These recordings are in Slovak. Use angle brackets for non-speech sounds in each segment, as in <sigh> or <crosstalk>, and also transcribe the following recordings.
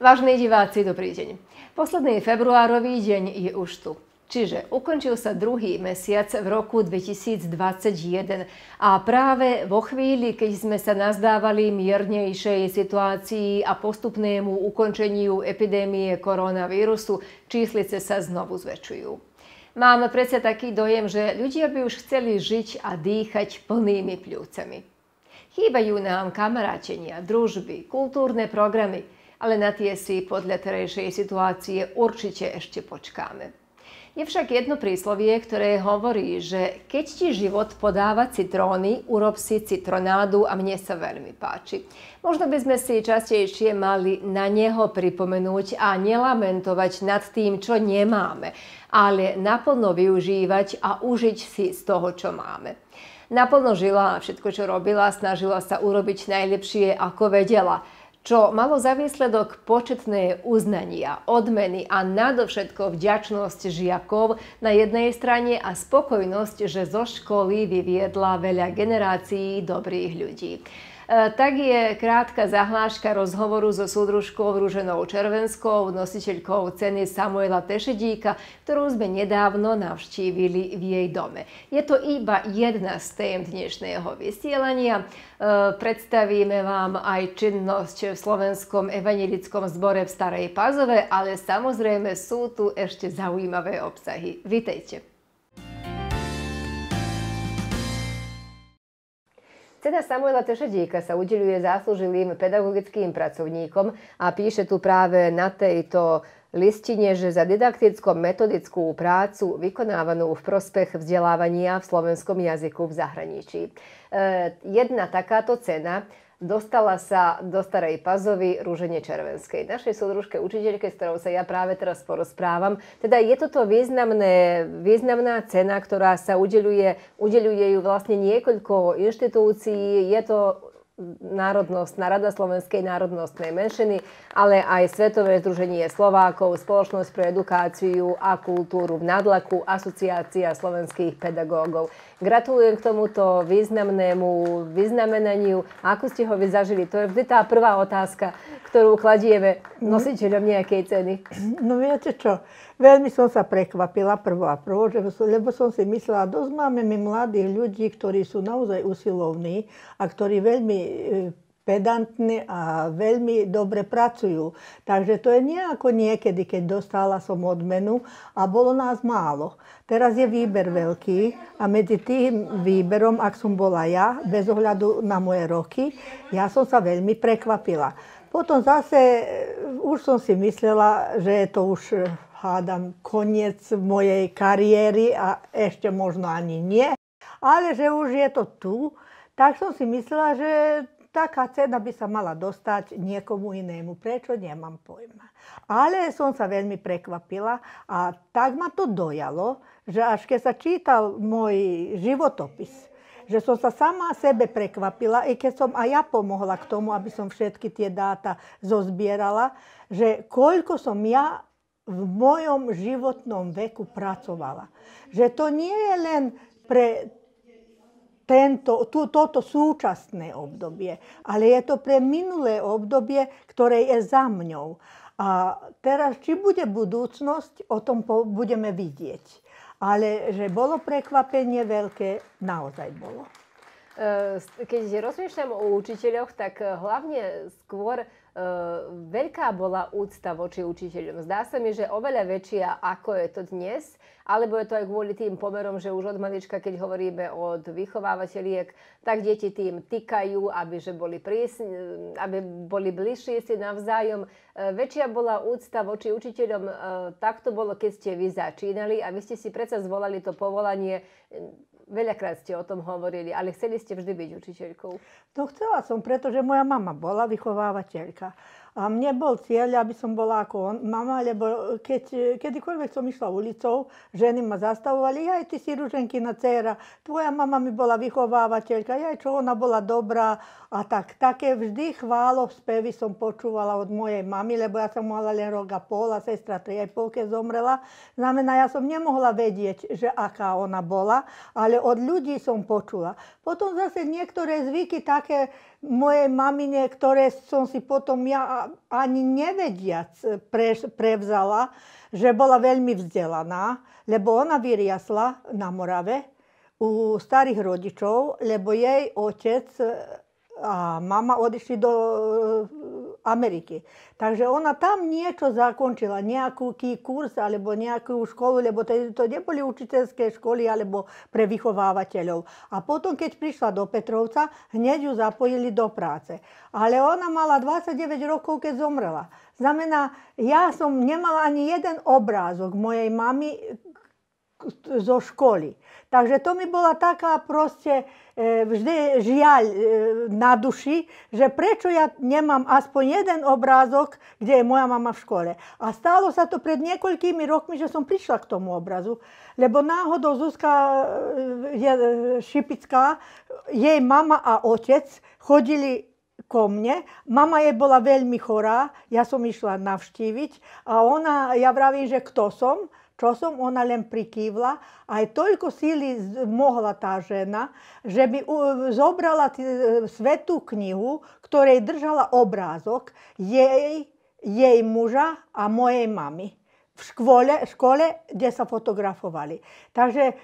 Vážení diváci, dobrý deň. Posledný februárový deň je už tu. Čiže ukončil sa druhý mesiac v roku 2021 a práve vo chvíli, keď sme sa nazdávali miernejšej situácii a postupnému ukončeniu epidémie koronavírusu, číslice sa znovu zväčšujú. Mám predsa taký dojem, že ľudia by už chceli žiť a dýchať plnými pľúcami. Chýbajú nám kamarátenia, družby, kultúrne programy – ale na tie si podľa terejšej situácie určite ešte počkáme. Je však jedno príslovie, ktoré hovorí, že keď ti život podáva citróny, urob si citronádu a mne sa veľmi páči. Možno by sme si častejšie mali na neho pripomenúť a nelamentovať nad tým, čo nemáme, ale naplno využívať a užiť si z toho, čo máme. Naplno žila a všetko, čo robila, snažila sa urobiť najlepšie, ako vedela – čo malo za výsledok početné uznania, odmeny a nadovšetko vďačnosť žiakov na jednej strane a spokojnosť, že zo školy vyviedla veľa generácií dobrých ľudí. E, tak je krátka zahláška rozhovoru so súdružkou Rúženou Červenskou, nositeľkou ceny Samuela Tešedíka, ktorú sme nedávno navštívili v jej dome. Je to iba jedna z tém dnešného vysielania. E, predstavíme vám aj činnosť v Slovenskom evangelickom zbore v Starej Pazove, ale samozrejme sú tu ešte zaujímavé obsahy. Vítejte. Cena Samuela Tešedíka sa udeľuje záslužilým pedagogickým pracovníkom a píše tu práve na tejto listine, že za didakticko-metodickú prácu vykonávanú v prospech vzdelávania v slovenskom jazyku v zahraničí. E, jedna takáto cena dostala sa do Starej Pazovy Rúžene Červenskej, našej súdružke učiteľke, s ktorou sa ja práve teraz porozprávam. Teda je toto významné, významná cena, ktorá sa udeluje, udeluje ju vlastne niekoľko inštitúcií. Je to národnosť, Rada slovenskej národnostnej menšiny, ale aj Svetové združenie Slovákov, Spoločnosť pre edukáciu a kultúru v Nadlaku, Asociácia slovenských pedagógov. Gratulujem k tomuto významnému vyznamenaniu. ako ste ho vy zažili? To je vždy tá prvá otázka, ktorú kladieme mhm. nositeľom nejakej ceny. No viete čo, Veľmi som sa prekvapila prvo a prvo, že, lebo som si myslela, dosť máme my mladých ľudí, ktorí sú naozaj usilovní a ktorí veľmi e, pedantní a veľmi dobre pracujú. Takže to je nejako niekedy, keď dostala som odmenu a bolo nás málo. Teraz je výber veľký a medzi tým výberom, ak som bola ja, bez ohľadu na moje roky, ja som sa veľmi prekvapila. Potom zase e, už som si myslela, že je to už e, hádam koniec mojej kariéry a ešte možno ani nie. Ale že už je to tu, tak som si myslela, že taká cena by sa mala dostať niekomu inému. Prečo? Nemám pojma. Ale som sa veľmi prekvapila a tak ma to dojalo, že až keď sa čítal môj životopis, že som sa sama sebe prekvapila, i keď som aj ja pomohla k tomu, aby som všetky tie dáta zozbierala, že koľko som ja v mojom životnom veku pracovala. Že to nie je len pre tento, tu, toto súčasné obdobie, ale je to pre minulé obdobie, ktoré je za mňou. A teraz, či bude budúcnosť, o tom budeme vidieť. Ale že bolo prekvapenie veľké, naozaj bolo. E, keď rozmýšľam o učiteľoch, tak e, hlavne skôr Ehm, veľká bola úcta voči učiteľom. Zdá sa mi, že oveľa väčšia, ako je to dnes, alebo je to aj kvôli tým pomerom, že už od malička, keď hovoríme od vychovávateľiek, tak deti tým týkajú, aby, že boli, prísni, ehm, aby boli bližšie si navzájom. Ehm, väčšia bola úcta voči učiteľom, tak to bolo, keď ste vy začínali a vy ste si predsa zvolali to povolanie Veľakrát ste o tom hovorili, ale chceli ste vždy byť učiteľkou. To chcela som, pretože moja mama bola vychovávateľka. A mne bol cieľ, aby som bola ako on, mama, lebo keď, kedykoľvek som išla ulicou, ženy ma zastavovali, aj ty si Ruženkina dcera, tvoja mama mi bola vychovávateľka, aj čo ona bola dobrá a tak. Také vždy chválo v spevy som počúvala od mojej mamy, lebo ja som mala len rok a pol a sestra tri aj pol, keď zomrela. Znamená, ja som nemohla vedieť, že aká ona bola, ale od ľudí som počula. Potom zase niektoré zvyky také, moje mamine, ktoré som si potom ja ani nevediac pre, prevzala, že bola veľmi vzdelaná, lebo ona vyriasla na Morave u starých rodičov, lebo jej otec e, a mama odišli do Ameriky. Takže ona tam niečo zakončila, nejaký kurz alebo nejakú školu, lebo to, to neboli učiteľské školy alebo pre vychovávateľov. A potom, keď prišla do Petrovca, hneď ju zapojili do práce. Ale ona mala 29 rokov, keď zomrela. Znamená, ja som nemala ani jeden obrázok mojej mamy, zo školy. Takže to mi bola taká proste e, vždy žiaľ e, na duši, že prečo ja nemám aspoň jeden obrázok, kde je moja mama v škole. A stalo sa to pred niekoľkými rokmi, že som prišla k tomu obrazu, lebo náhodou Zuzka e, je Šipická, jej mama a otec chodili ko mne. Mama je bola veľmi chorá, ja som išla navštíviť a ona, ja vravím, že kto som, čo som ona len prikývla. Aj toľko síly mohla tá žena, že by zobrala svetú knihu, ktorej držala obrázok jej, jej muža a mojej mamy v škole, škole, kde sa fotografovali. Takže e,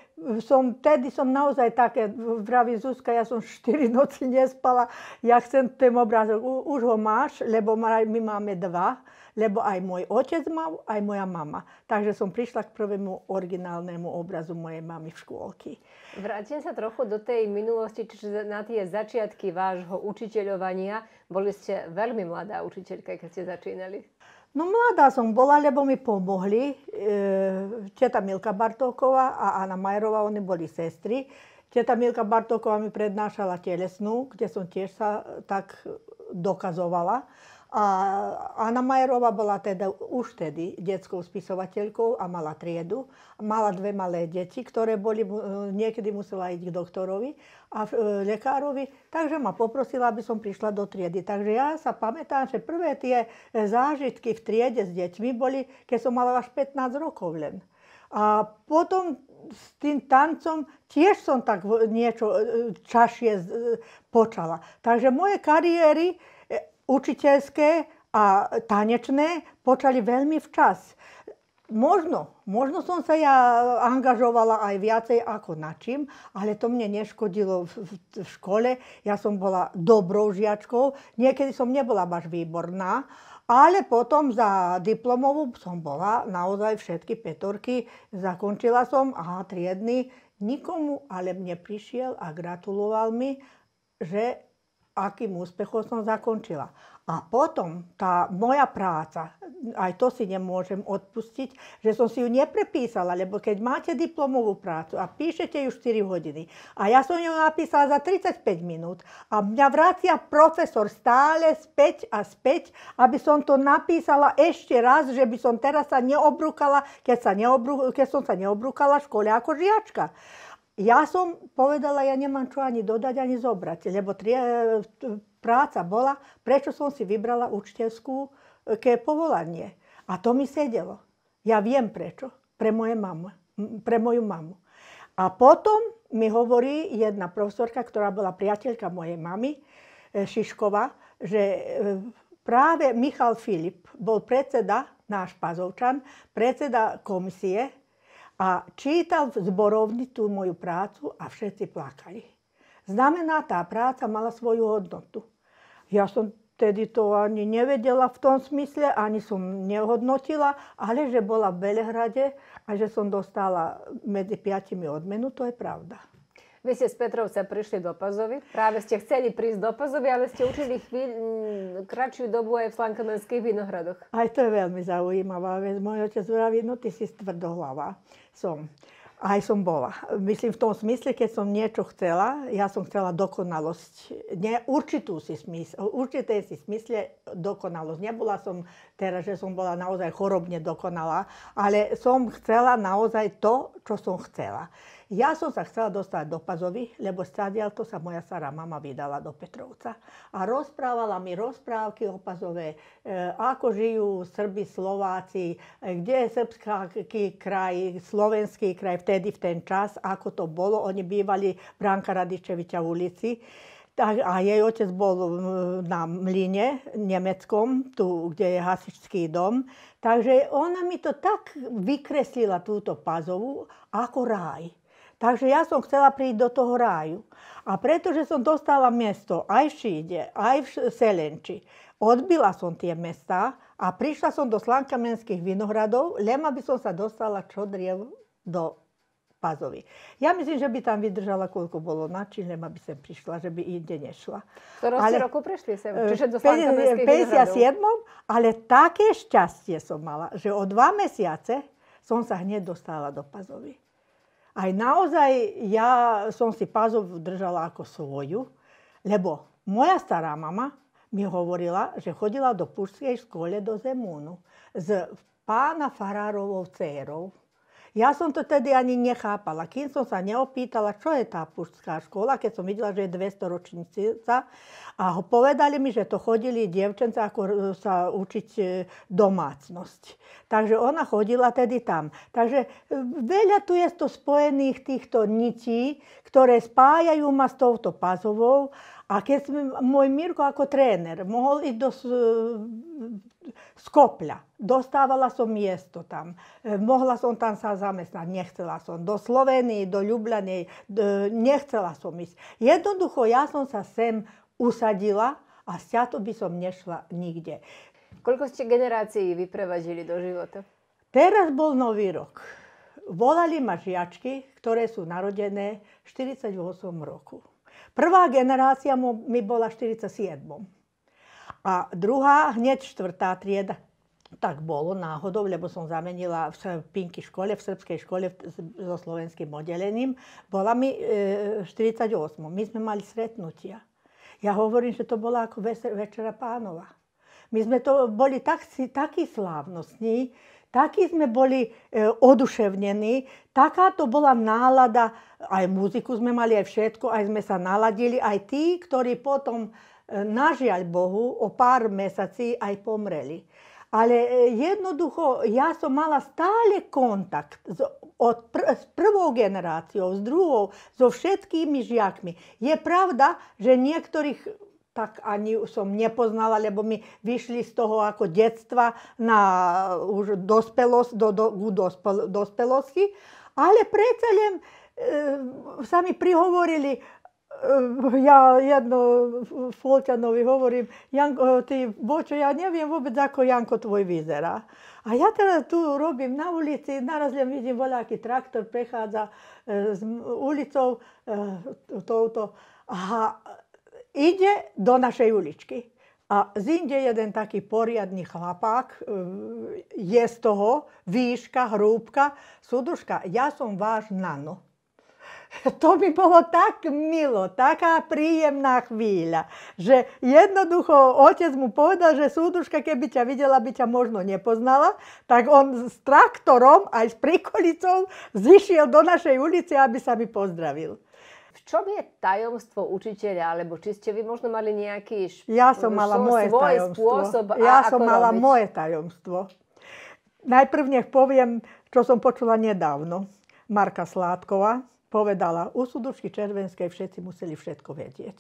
som, tedy som naozaj také, vraví Zuzka, ja som 4 <laughs> noci nespala, ja chcem ten obrázok, už ho máš, lebo my máme dva lebo aj môj otec mal, aj moja mama. Takže som prišla k prvému originálnemu obrazu mojej mamy v škôlky. Vrátim sa trochu do tej minulosti, čiže na tie začiatky vášho učiteľovania. Boli ste veľmi mladá učiteľka, keď ste začínali. No mladá som bola, lebo mi pomohli. E, teta Milka Bartóková a Anna Majerová, oni boli sestry. Teta Milka Bartóková mi prednášala telesnú, kde som tiež sa tak dokazovala. A Anna Majerová bola teda už tedy detskou spisovateľkou a mala triedu. Mala dve malé deti, ktoré boli, niekedy musela ísť k doktorovi a e, lekárovi, takže ma poprosila, aby som prišla do triedy. Takže ja sa pamätám, že prvé tie e, zážitky v triede s deťmi boli, keď som mala až 15 rokov len. A potom s tým tancom tiež som tak niečo e, čašie počala. Takže moje kariéry učiteľské a tanečné počali veľmi včas. Možno, možno som sa ja angažovala aj viacej ako na čím, ale to mne neškodilo v, v, v škole. Ja som bola dobrou žiačkou, niekedy som nebola až výborná, ale potom za diplomovú som bola naozaj všetky petorky, zakončila som a triedny. Nikomu ale mne prišiel a gratuloval mi, že akým úspechom som zakončila. A potom tá moja práca, aj to si nemôžem odpustiť, že som si ju neprepísala, lebo keď máte diplomovú prácu a píšete ju 4 hodiny a ja som ju napísala za 35 minút a mňa vracia profesor stále späť a späť, aby som to napísala ešte raz, že by som teraz sa neobrúkala, keď, sa neobrú, keď som sa neobrúkala v škole ako žiačka. Ja som povedala, ja nemám čo ani dodať, ani zobrať, lebo tri, e, práca bola, prečo som si vybrala učiteľskú ke povolanie. A to mi sedelo. Ja viem prečo. Pre, moje mamu, pre moju mamu. A potom mi hovorí jedna profesorka, ktorá bola priateľka mojej mamy, e, Šiškova, že e, práve Michal Filip bol predseda, náš pazovčan, predseda komisie a čítal v zborovni tú moju prácu a všetci plakali. Znamená, tá práca mala svoju hodnotu. Ja som tedy to ani nevedela v tom smysle, ani som nehodnotila, ale že bola v Belehrade a že som dostala medzi piatimi odmenu, to je pravda. Vy ste z Petrovca prišli do Pazovy. Práve ste chceli prísť do Pazovy, ale ste učili chvíľ, m, mm, kratšiu dobu aj v Slankomenských vinohradoch. Aj to je veľmi zaujímavá vec. Môj otec vraví, no ty si tvrdohlava. Som. Aj som bola. Myslím v tom smysle, keď som niečo chcela, ja som chcela dokonalosť. Nie, určitú si smysle, určité si smysle dokonalosť. Nebola som teraz, že som bola naozaj chorobne dokonalá, ale som chcela naozaj to, čo som chcela. Ja som sa chcela dostať do Pazovy, lebo stadialto sa moja stará mama vydala do Petrovca. A rozprávala mi rozprávky o Pazove, e, ako žijú Srbi, Slováci, e, kde je srbský kraj, slovenský kraj vtedy v ten čas, ako to bolo. Oni bývali Branka Radičeviča v ulici. Tak, a jej otec bol na mline nemeckom, tu, kde je hasičský dom. Takže ona mi to tak vykreslila túto pazovu ako raj. Takže ja som chcela prísť do toho ráju. A pretože som dostala miesto aj v Šíde, aj v Selenči, odbila som tie mesta a prišla som do Slankamenských vinohradov, len aby som sa dostala čo driev do Pazovi. Ja myslím, že by tam vydržala, koľko bolo na Čilem, aby sem prišla, že by inde nešla. V ktorom ale, roku prišli sem? E, Čiže do 50, 57. Ale také šťastie som mala, že o dva mesiace som sa hneď dostala do Pazovi. Aj naozaj ja som si pazov držala ako svoju, lebo moja stará mama mi hovorila, že chodila do pušskej škole do Zemunu s pána Farárovou dcerou, ja som to tedy ani nechápala, kým som sa neopýtala, čo je tá pušská škola, keď som videla, že je 200 ročnica. A ho povedali mi, že to chodili dievčence ako e, sa učiť e, domácnosť. Takže ona chodila tedy tam. Takže e, veľa tu je to spojených týchto nití, ktoré spájajú ma s touto pazovou a keď sme, môj Mirko ako tréner mohol ísť do e, Skopľa, dostávala som miesto tam, e, mohla som tam sa zamestnať, nechcela som. do Slovenije, do Ljubljane, nje htjela sam ići. Jednoduho ja som sa sem usadila, a s to by som nešla nikde. Koľko ste generácií vyprevažili do života? Teraz bol nový rok. Volali ma žiačky, ktoré sú narodené v 48 roku. Prvá generácia mi bola 47. A druhá, hneď štvrtá trieda. Tak bolo náhodou, lebo som zamenila v Pinky škole, v srbskej škole so slovenským oddelením. Bola mi e, 48. My sme mali stretnutia. Ja hovorím, že to bola ako večera pánova. My sme to boli tak, takí slávnostní, Takí sme boli e, oduševnení, taká to bola nálada, aj muziku sme mali, aj všetko, aj sme sa naladili, aj tí, ktorí potom, e, nažiaľ Bohu, o pár mesací aj pomreli. Ale e, jednoducho, ja som mala stále kontakt s, od pr- s prvou generáciou, s druhou, so všetkými žiakmi. Je pravda, že niektorých tak ani som nepoznala, lebo my vyšli z toho ako detstva na už dospelosť, do, do, do, do, dospelosti. Ale predsa len e, sa mi prihovorili, e, ja jedno Folťanovi hovorím, Janko, ty Bočo, ja neviem vôbec, ako Janko tvoj vyzerá. A ja teda tu robím na ulici, naraz len vidím voľaký traktor prechádza e, z ulicou e, touto. Aha, ide do našej uličky. A zinde jeden taký poriadny chlapák, e, je z toho, výška, hrúbka, Súduška, ja som váš nano. <laughs> To by bolo tak milo, taká príjemná chvíľa, že jednoducho otec mu povedal, že súduška, keby ťa videla, by ťa možno nepoznala, tak on s traktorom aj s prikolicou zišiel do našej ulice, aby sa mi pozdravil v čom je tajomstvo učiteľa? Alebo či ste vy možno mali nejaký šp- ja som mala moje svoj tajomstvo. spôsob? Ja som mala robiť? moje tajomstvo. Najprv nech poviem, čo som počula nedávno. Marka Sládková povedala, u sudušky červenskej všetci museli všetko vedieť.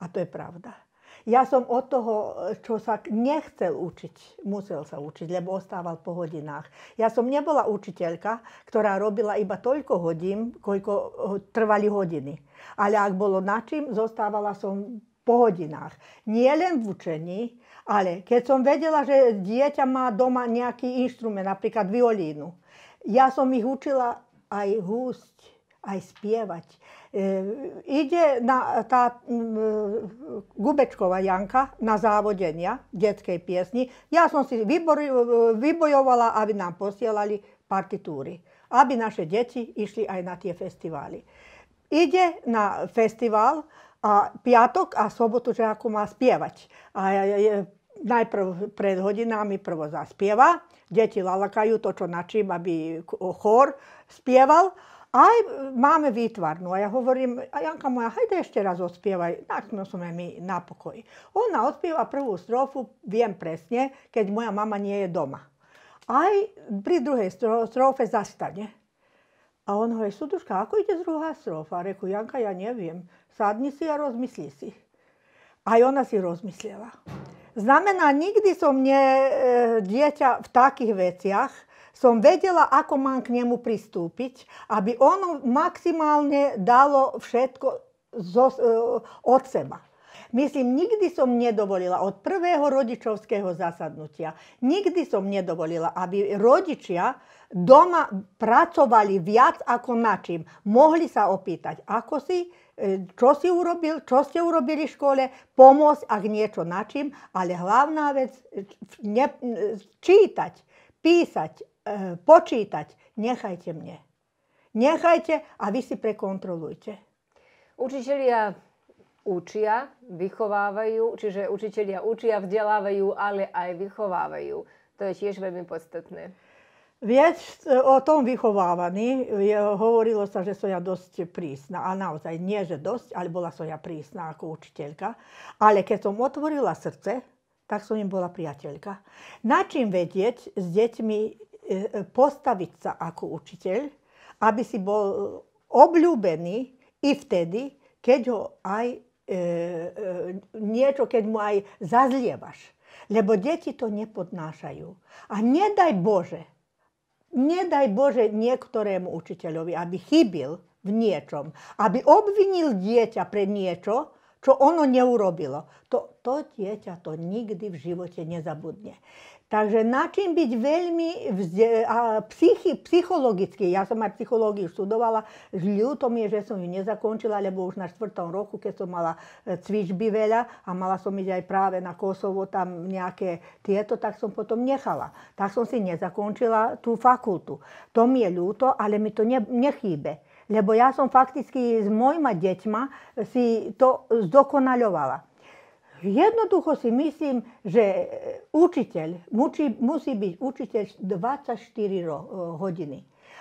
A to je pravda. Ja som od toho, čo sa nechcel učiť, musel sa učiť, lebo ostával po hodinách. Ja som nebola učiteľka, ktorá robila iba toľko hodín, koľko eh, trvali hodiny. Ale ak bolo na čím, zostávala som po hodinách. Nie len v učení, ale keď som vedela, že dieťa má doma nejaký inštrument, napríklad violínu, ja som ich učila aj húsť, aj spievať. E, ide na e, tá e, Gubečková Janka na závodenia detskej piesni. Ja som si vybojovala, aby nám posielali partitúry, aby naše deti išli aj na tie festivály. Ide na festival a piatok a sobotu, že ako má spievať. A najprv pred hodinami prvo zaspieva, deti lalakajú to, čo načím, aby chór spieval aj máme výtvarnú. A ja hovorím, a Janka moja, hajde ešte raz odspievaj. Tak sme sme my na pokoji. Ona odspieva prvú strofu, viem presne, keď moja mama nie je doma. Aj pri druhej strofe zastane. A on hovorí, súduška, ako ide druhá strofa? reku, Janka, ja neviem. Sadni si a rozmyslí si. Aj ona si rozmyslela. Znamená, nikdy som nie e, dieťa v takých veciach, som vedela, ako mám k nemu pristúpiť, aby ono maximálne dalo všetko zo, e, od seba. Myslím, nikdy som nedovolila od prvého rodičovského zasadnutia, nikdy som nedovolila, aby rodičia doma pracovali viac ako na čím. Mohli sa opýtať, ako si, e, čo si urobil, čo ste urobili v škole, pomôcť, ak niečo na čím, ale hlavná vec, e, ne, čítať, písať, Eh, počítať, nechajte mne. Nechajte a vy si prekontrolujte. Učitelia učia, vychovávajú, čiže učitelia učia, vzdelávajú, ale aj vychovávajú. To je tiež veľmi podstatné. Viac eh, o tom vychovávaní je, hovorilo sa, že som ja dosť prísna. A naozaj nie, že dosť, ale bola som ja prísna ako učiteľka. Ale keď som otvorila srdce, tak som im bola priateľka. Na čím vedieť s deťmi E, e, postaviť sa ako učiteľ, aby si bol obľúbený i vtedy, keď ho aj e, e, niečo, keď mu aj zazlievaš. Lebo deti to nepodnášajú. A nedaj Bože, nedaj Bože niektorému učiteľovi, aby chybil v niečom, aby obvinil dieťa pre niečo, čo ono neurobilo. To, to dieťa to nikdy v živote nezabudne. Takže na čím byť veľmi vzde, a psychi, psychologicky, ja som aj psychológiu študovala, ľútom je, že som ju nezakončila, lebo už na čtvrtom roku, keď som mala e, cvičby veľa a mala som ísť aj práve na Kosovo, tam nejaké tieto, tak som potom nechala. Tak som si nezakončila tú fakultu. To mi je ľúto, ale mi to ne, nechýbe. Lebo ja som fakticky s mojima deťma si to zdokonaľovala. Jednoducho si myslím, že e, učiteľ mučí, musí byť učiteľ 24 e, hodiny.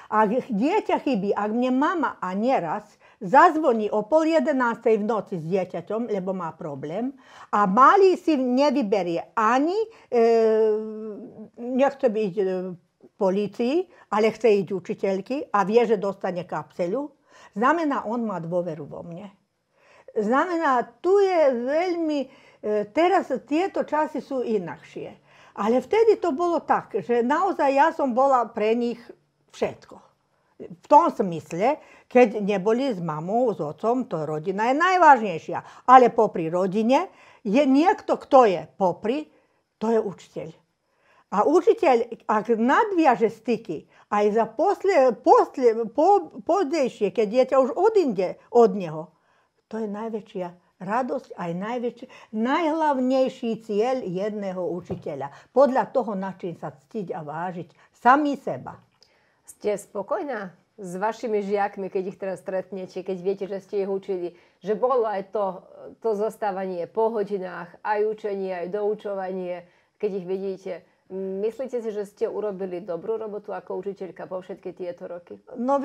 Ak dieťa chybí, ak mne mama a nieraz zazvoní o pol jedenástej v noci s dieťaťom, lebo má problém, a malý si nevyberie ani, e, nechce byť e, policii, ale chce ísť učiteľky a vie, že dostane kapselu, znamená, on má dôveru vo mne. Znamená, tu je veľmi E, teraz tieto časy sú inakšie. Ale vtedy to bolo tak, že naozaj ja som bola pre nich všetko. V tom smysle, keď neboli s mamou, s otcom, to rodina je najvážnejšia. Ale popri rodine je niekto, kto je popri, to je učiteľ. A učiteľ, ak nadviaže styky, aj za posle, posle, po, pozdejšie, keď dieťa už odinde od neho, to je najväčšia radosť aj najväčší, najhlavnejší cieľ jedného učiteľa. Podľa toho, na čím sa ctiť a vážiť sami seba. Ste spokojná s vašimi žiakmi, keď ich teraz stretnete, keď viete, že ste ich učili, že bolo aj to, to zostávanie po hodinách, aj učenie, aj doučovanie, keď ich vidíte. Myslíte si, že ste urobili dobrú robotu ako učiteľka po všetky tieto roky? No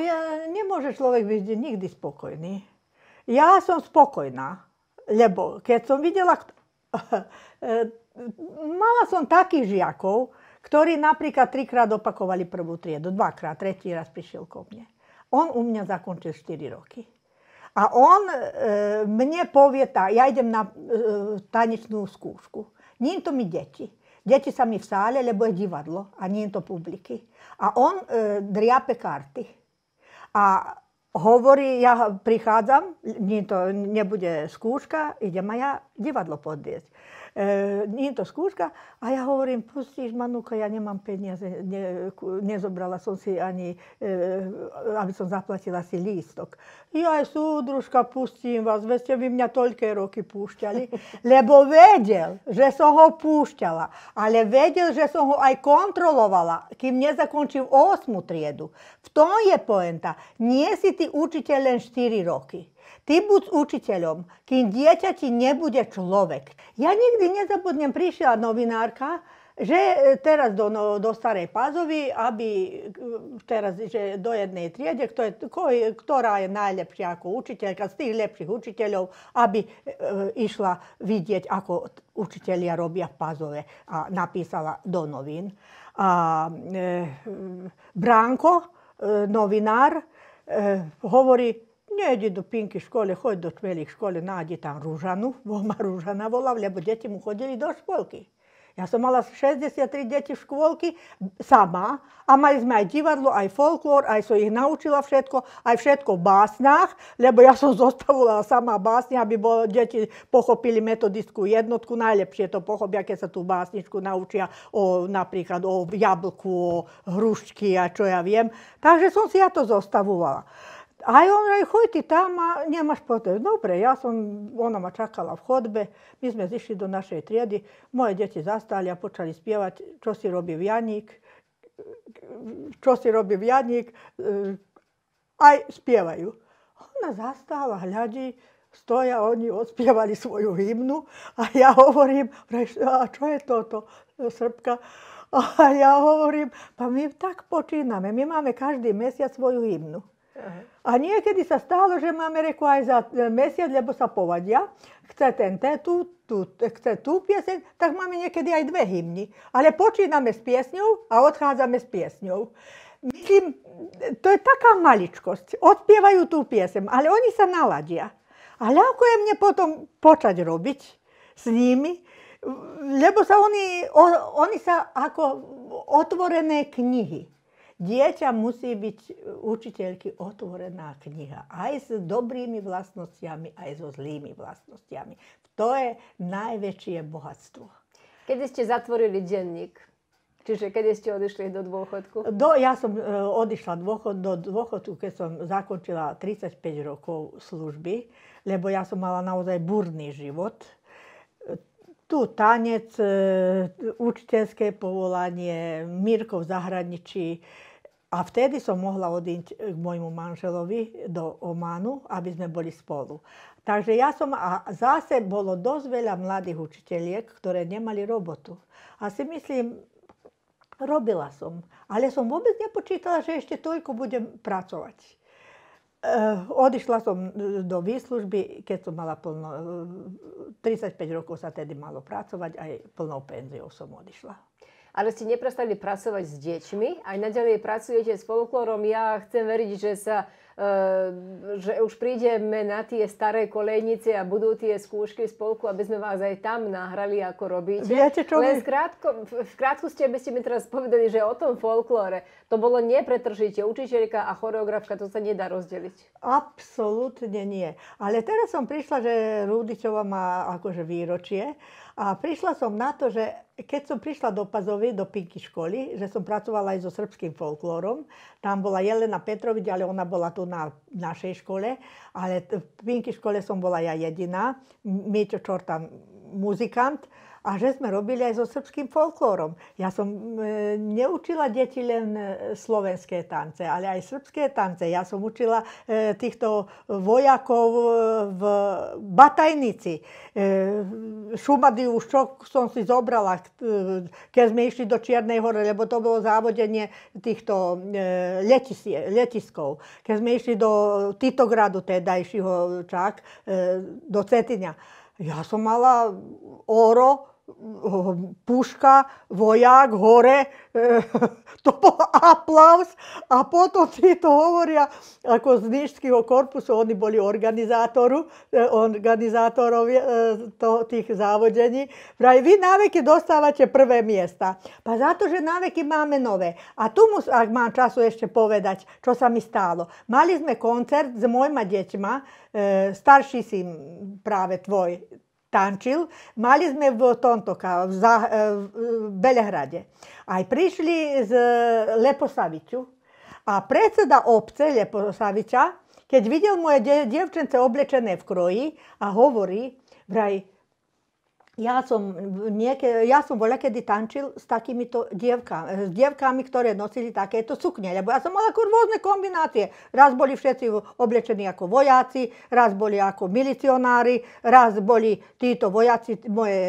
nemôže človek byť nikdy spokojný. Ja som spokojná. Lebo keď som videla... <laughs> Mala som takých žiakov, ktorí napríklad trikrát opakovali prvú triedu, dvakrát, tretí raz prišiel ko mne. On u mňa zakončil 4 roky. A on e, mne povie, tá, ja idem na e, tanečnú skúšku. Nie to mi deti. Deti sa mi v sále, lebo je divadlo a nie je to publiky. A on e, driape karty. A hovorí, ja prichádzam, nie to nebude skúška, idem aj ja divadlo podviesť e, nie je to skúška. A ja hovorím, pustíš ma, nuka, ja nemám peniaze, ne, nezobrala som si ani, e, aby som zaplatila si lístok. Ja aj súdružka, pustím vás, veď ste vy mňa toľké roky púšťali, <laughs> lebo vedel, že som ho púšťala, ale vedel, že som ho aj kontrolovala, kým nezakončím 8. triedu. V tom je poenta. Nie si ty učiteľ len 4 roky. Ty buď učiteľom, kým dieťa ti nebude človek. Ja nikdy nezabudnem, prišla novinárka, že e, teraz do, no, do Starej pázovy, aby e, teraz že do jednej triede, kto je, ko, ktorá je najlepšia ako učiteľka, z tých lepších učiteľov, aby e, išla vidieť, ako učiteľia robia v pázove a napísala do novín. A e, Branko, e, novinár, e, hovorí, neđi do pinky škole, hoj do Čvelik škole, nájde tam rúžanu, bo ma rúžana volav, lebo deti mu chodili do školki. Ja som mala 63 deti v škôlky sama, a mali sme aj divadlo, aj folklór, aj som ich naučila všetko, aj všetko v básnách, lebo ja som <laughs> zostavila sama básne, aby bolo, deti pochopili metodickú jednotku. Najlepšie to pochopia, keď sa tú básničku naučia o napríklad o jablku, o hrušky a čo ja viem. Takže som si ja to zostavovala. A on rekao, ti tamo, njemaš potrebu. Dobre, ja sam onoma čakala v hodbe, mi smo zišli do naše trijedi, moje zastali, a počeli spjevati čo si robi vjanik, čo si robi vjanik, aj spjevaju. Ona zastala, hljađi, stoja, oni odspjevali svoju himnu, a ja govorim, a čo je to to, Srpka? A ja govorim, pa mi tak počiname, my máme každi mesec svoju himnu. Aha. A niekedy sa stalo, že máme reku aj za e, mesiac, lebo sa povadia. Chce ten, ten tú, tú, chce tú pieseň, tak máme niekedy aj dve hymny. Ale počíname s piesňou a odchádzame s piesňou. Myslím, to je taká maličkosť. Odpievajú tú piesem, ale oni sa naladia. A ľahko je mne potom počať robiť s nimi, lebo sa oni, oni sa ako otvorené knihy Dieťa musí byť e, učiteľky otvorená kniha. Aj s dobrými vlastnostiami, aj so zlými vlastnostiami. To je najväčšie bohatstvo. Kedy ste zatvorili denník? Čiže kedy ste odišli do dôchodku? Do, ja som e, odišla dôchod, do dôchodku, keď som zakončila 35 rokov služby, lebo ja som mala naozaj burný život. Tu tanec, e, učiteľské povolanie, Mirko v zahraničí, a vtedy som mohla odísť eh, k môjmu manželovi do Omanu, aby sme boli spolu. Takže ja som, a zase bolo dosť veľa mladých učiteľiek, ktoré nemali robotu. A si myslím, robila som. Ale som vôbec nepočítala, že ešte toľko budem pracovať. E, odišla som eh, do výslužby, keď som mala plno, 35 rokov sa tedy malo pracovať, aj plnou penziou som odišla ale ste neprestali pracovať s deťmi. Aj naďalej pracujete s folklorom. Ja chcem veriť, že sa eh, že už prídeme na tie staré kolejnice a budú tie skúšky spolku, aby sme vás aj tam nahrali, ako robíte. Viete, čo Len skrátko, v krátkosti, aby ste mi teraz povedali, že o tom folklóre to bolo nepretržite. Učiteľka a choreografka, to sa nedá rozdeliť. Absolútne nie. Ale teraz som prišla, že Rudičova má akože výročie a prišla som na to, že keď som prišla do Pazovej, do Pinky školy, že som pracovala aj so srbským folklórom, tam bola Jelena Petrovič, ale ona bola tu na našej škole, ale v Pinky škole som bola ja jediná, Miťo Čortan, muzikant, a že sme robili aj so srbským folklórom. Ja som e, neučila deti len e, slovenské tance, ale aj srbské tance. Ja som učila e, týchto vojakov e, v Batajnici. E, Šumadiu šok som si zobrala, e, keď sme išli do Čiernej hore, lebo to bolo závodenie týchto e, letisie, letiskov. Keď sme išli do Titogradu, tedajšího čak, e, do Cetinia. Ja som mala oro, puška, vojak, hore, <laughs> to bol aplaus a potom si to hovoria, ako z Niškého korpusa, oni boli organizatoru, e, organizátorov e, to, závodení. zavođenji, vy na veky dostávate prvé miesta. pa zato že na veky máme nové. a tu mu, ak mám času ešte povedať, čo sa mi stalo. Mali sme koncert s mojima deťma, e, starší si práve tvoj, tančil. Mali sme v tomto, v, Zah, e, e, v Belehrade. Aj prišli z Leposaviču A predseda obce, Leposaviča, keď videl moje dievčence oblečené v kroji, a hovorí. vraj, ja som, niekedy, ja som kedy tančil s takýmito dievkami, eh, s dievkami, ktoré nosili takéto sukne. Lebo ja som mala ako rôzne kombinácie. Raz boli všetci oblečení ako vojaci, raz boli ako milicionári, raz boli títo vojaci moje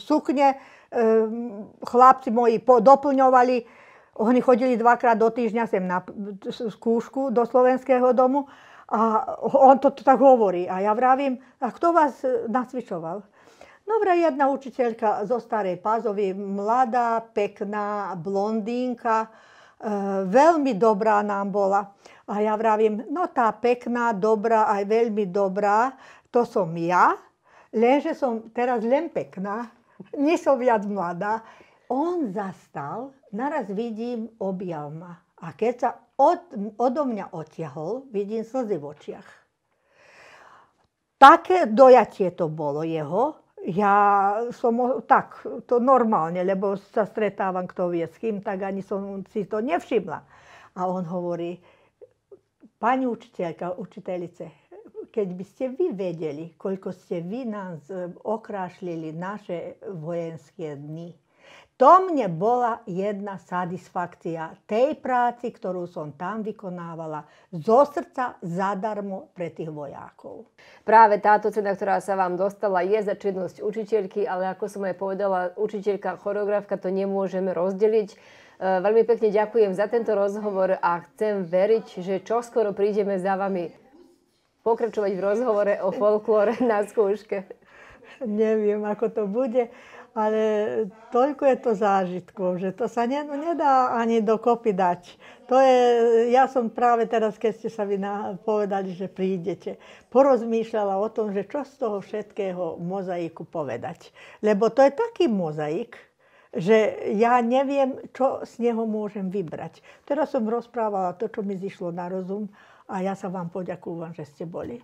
sukne, eh, chlapci moji doplňovali. Oni chodili dvakrát do týždňa sem na skúšku do slovenského domu a on to, to tak hovorí. A ja vravím, a kto vás eh, nacvičoval? Dobra, no jedna učiteľka zo stare pazovi, mlada, pekna, blondinka, e, veľmi dobrá nám bola. A ja vravím, no tá pekná, dobrá, aj veľmi dobrá, to som ja, lenže som teraz len pekná, nie som viac mladá. On zastal, naraz vidím, objal ma. A keď sa od, odo mňa otiahol, vidím slzy v očiach. Také dojatie to bolo jeho, ja som tak, to normálne, lebo sa stretávam kto vie s kým, tak ani som si to nevšimla. A on hovorí, pani učiteľka, učiteľice, keď by ste vy vedeli, koľko ste vy nás e, okrášlili naše vojenské dni, to mne bola jedna satisfakcia tej práci, ktorú som tam vykonávala zo srdca zadarmo pre tých vojakov. Práve táto cena, ktorá sa vám dostala, je za činnosť učiteľky, ale ako som aj povedala, učiteľka, choreografka to nemôžeme rozdeliť. E, veľmi pekne ďakujem za tento rozhovor a chcem veriť, že čoskoro prídeme za vami pokračovať v rozhovore o folklóre na skúške. Neviem, ako to bude ale toľko je to zážitkov, že to sa ne, no, nedá ani dokopy dať. To je, ja som práve teraz, keď ste sa vy na, povedali, že prídete, porozmýšľala o tom, že čo z toho všetkého mozaiku povedať. Lebo to je taký mozaik, že ja neviem, čo z neho môžem vybrať. Teraz som rozprávala to, čo mi zišlo na rozum a ja sa vám poďakujem, že ste boli.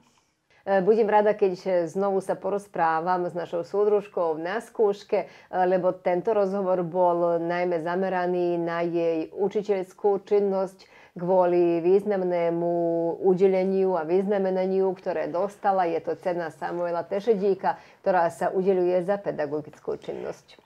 E, budem rada, keď e, znovu sa porozprávam s našou súdružkou na skúške, e, lebo tento rozhovor bol najmä zameraný na jej učiteľskú činnosť, kvôli významnému udeleniu a vyznamenaniu, ktoré dostala. Je to cena Samuela Tešedíka, ktorá sa udeluje za pedagogickú činnosť.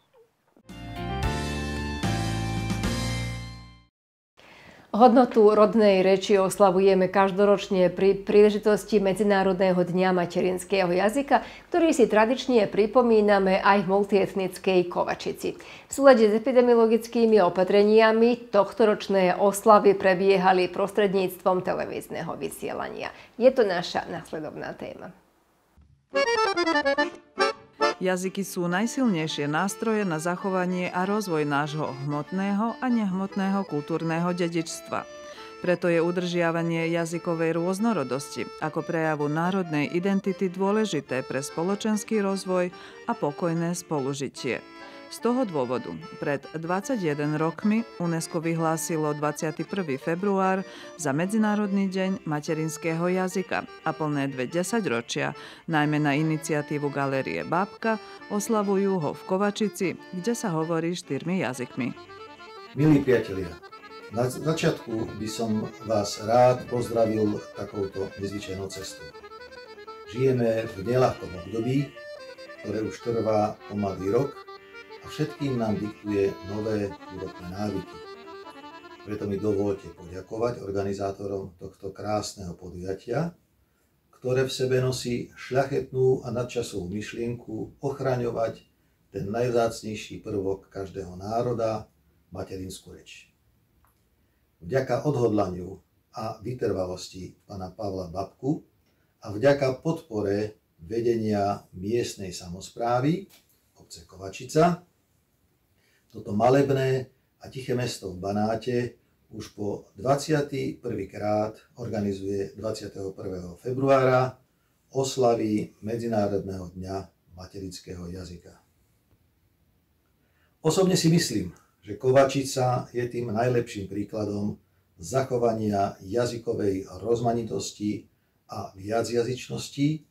Hodnotu rodnej reči oslavujeme každoročne pri príležitosti Medzinárodného dňa materinského jazyka, ktorý si tradične pripomíname aj v multietnickej Kovačici. V súlade s epidemiologickými opatreniami tohtoročné oslavy prebiehali prostredníctvom televízneho vysielania. Je to naša nasledovná téma. Jazyky sú najsilnejšie nástroje na zachovanie a rozvoj nášho hmotného a nehmotného kultúrneho dedičstva. Preto je udržiavanie jazykovej rôznorodosti ako prejavu národnej identity dôležité pre spoločenský rozvoj a pokojné spolužitie. Z toho dôvodu pred 21 rokmi UNESCO vyhlásilo 21. február za Medzinárodný deň materinského jazyka a plné dve desaťročia, najmä na iniciatívu Galerie Babka, oslavujú ho v Kovačici, kde sa hovorí štyrmi jazykmi. Milí priatelia, na začiatku by som vás rád pozdravil takouto nezvyčajnou cestou. Žijeme v nelahkom období, ktoré už trvá pomalý rok – a všetkým nám diktuje nové životné návyky. Preto mi dovolte poďakovať organizátorom tohto krásneho podujatia, ktoré v sebe nosí šľachetnú a nadčasovú myšlienku ochraňovať ten najzácnejší prvok každého národa, materinskú reč. Vďaka odhodlaniu a vytrvalosti pána Pavla Babku a vďaka podpore vedenia miestnej samozprávy obce Kovačica toto malebné a tiché mesto v Banáte už po 21. krát organizuje 21. februára oslavy Medzinárodného dňa materického jazyka. Osobne si myslím, že Kovačica je tým najlepším príkladom zachovania jazykovej rozmanitosti a viacjazyčnosti,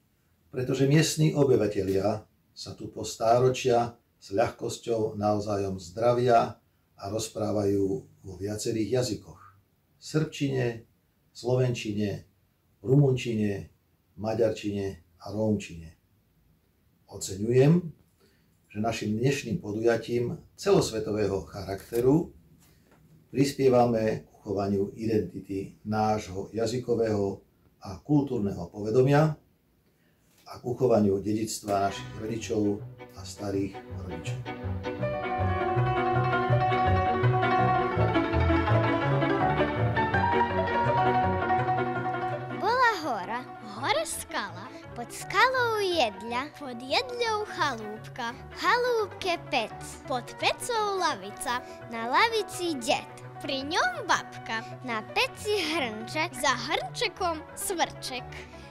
pretože miestni obyvatelia sa tu po stáročia s ľahkosťou navzájom zdravia a rozprávajú vo viacerých jazykoch. Srbčine, slovenčine, rumunčine, maďarčine a rómčine. Oceňujem, že našim dnešným podujatím celosvetového charakteru prispievame k uchovaniu identity nášho jazykového a kultúrneho povedomia a k uchovaniu dedictva našich rodičov a starých rodičov. Bola hora, hora skala, pod skalou jedľa, pod jedľou chalúbka, v chalúbke pec, pod pecou lavica, na lavici det, pri ňom babka, na peci hrnček, za hrnčekom svrček.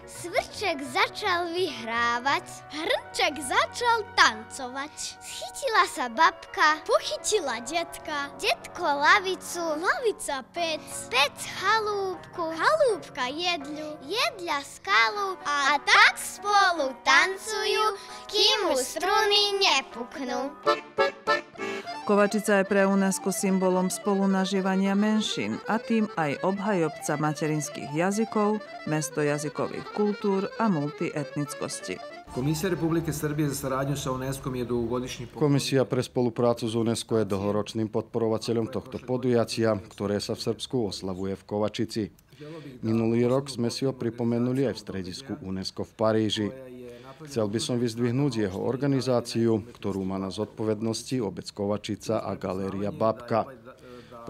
Svrček začal vyhrávať, hrnček začal tancovať. Schytila sa babka, pochytila detka, detko lavicu, lavica pec, pec halúbku, halúbka jedľu, jedľa skalu a, a tak spolu tancujú, kým mu struny nepuknú. Kovačica je pre UNESCO symbolom spolunažívania menšín a tým aj obhajobca materinských jazykov, mesto jazykových kultur, a multietnickosti. Komisia Republike Srbije za saradnju sa UNESCO je dugogodišnji... Komisia pre spoluprácu s UNESCO je dlhoročným podporovateľom tohto podujatia, ktoré sa v Srbsku oslavuje v Kovačici. Minulý rok sme si ho pripomenuli aj v stredisku UNESCO v Paríži. Chcel by som vyzdvihnúť jeho organizáciu, ktorú má na zodpovednosti obec Kovačica a galéria Babka.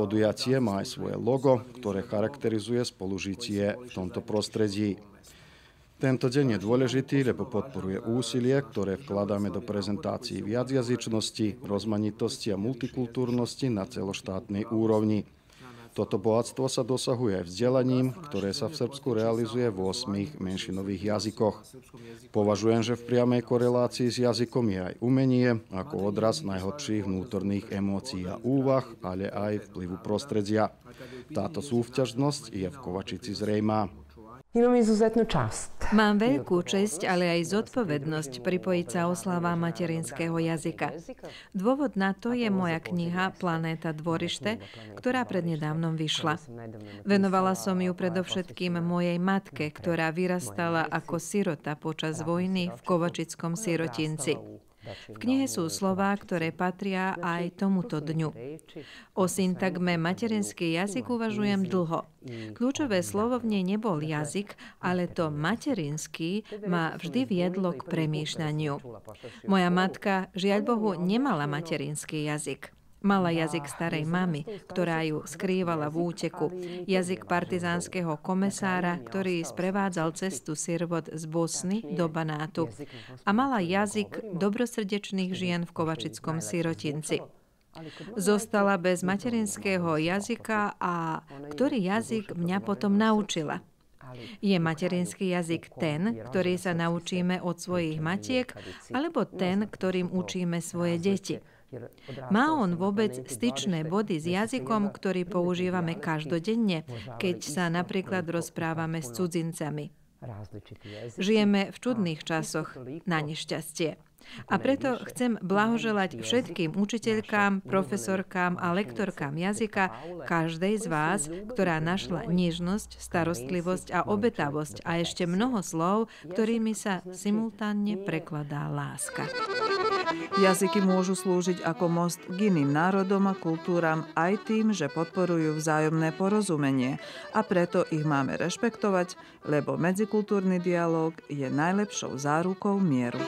Podujatie má aj svoje logo, ktoré charakterizuje spolužitie v tomto prostredí. Tento deň je dôležitý, lebo podporuje úsilie, ktoré vkladáme do prezentácií viacjazyčnosti, rozmanitosti a multikultúrnosti na celoštátnej úrovni. Toto bohatstvo sa dosahuje aj vzdelaním, ktoré sa v Srbsku realizuje v 8 menšinových jazykoch. Považujem, že v priamej korelácii s jazykom je aj umenie, ako odraz najhodších vnútorných emócií a úvah, ale aj vplyvu prostredia. Táto súvťažnosť je v Kovačici zrejmá. Mám veľkú čest, ale aj zodpovednosť pripojiť sa oslava materinského jazyka. Dôvod na to je moja kniha Planéta dvorište, ktorá prednedávnom vyšla. Venovala som ju predovšetkým mojej matke, ktorá vyrastala ako sirota počas vojny v Kovačickom sirotinci. V knihe sú slová, ktoré patria aj tomuto dňu. O syntagme materinský jazyk uvažujem dlho. Kľúčové slovo v nej nebol jazyk, ale to materinský ma vždy viedlo k premýšľaniu. Moja matka, žiaľ Bohu, no, nemala no, no. materinský jazyk. Mala jazyk starej mamy, ktorá ju skrývala v úteku, jazyk partizánskeho komesára, ktorý sprevádzal cestu sirvot z Bosny do Banátu a mala jazyk dobrosrdečných žien v Kovačickom sirotinci. Zostala bez materinského jazyka a ktorý jazyk mňa potom naučila. Je materinský jazyk ten, ktorý sa naučíme od svojich matiek, alebo ten, ktorým učíme svoje deti. Má on vôbec styčné body s jazykom, ktorý používame každodenne, keď sa napríklad rozprávame s cudzincami. Žijeme v čudných časoch, na nešťastie. A preto chcem blahoželať všetkým učiteľkám, profesorkám a lektorkám jazyka, každej z vás, ktorá našla nižnosť, starostlivosť a obetavosť a ešte mnoho slov, ktorými sa simultánne prekladá láska. Jazyky môžu slúžiť ako most k iným národom a kultúram aj tým, že podporujú vzájomné porozumenie a preto ich máme rešpektovať, lebo medzikultúrny dialog je najlepšou zárukou mieru.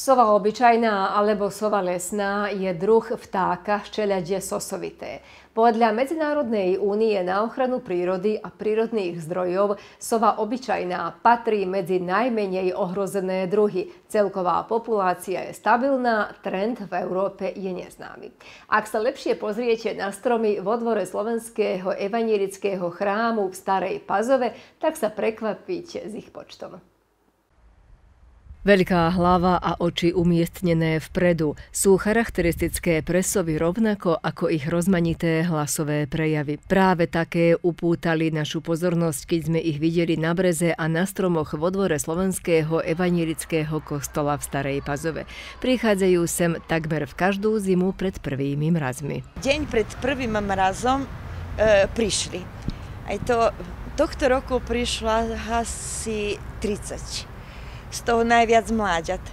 Sova obyčajná alebo sova lesná je druh vtáka ščeljadje sosovité. Podľa Medzinárodnej únie na ochranu prírody a prírodných zdrojov sova obyčajná patrí medzi najmenej ohrozené druhy. Celková populácia je stabilná, trend v Európe je neznámy. Ak sa lepšie pozriete na stromy vo dvore slovenského evanierického chrámu v Starej Pazove, tak sa prekvapíte s ich počtom. Veľká hlava a oči umiestnené vpredu sú charakteristické presovi rovnako ako ich rozmanité hlasové prejavy. Práve také upútali našu pozornosť, keď sme ich videli na breze a na stromoch vo dvore slovenského evanilického kostola v Starej Pazove. Prichádzajú sem takmer v každú zimu pred prvými mrazmi. Deň pred prvým mrazom e, prišli. Aj to, tohto roku prišla asi 30 z toho najviac mláďat. E,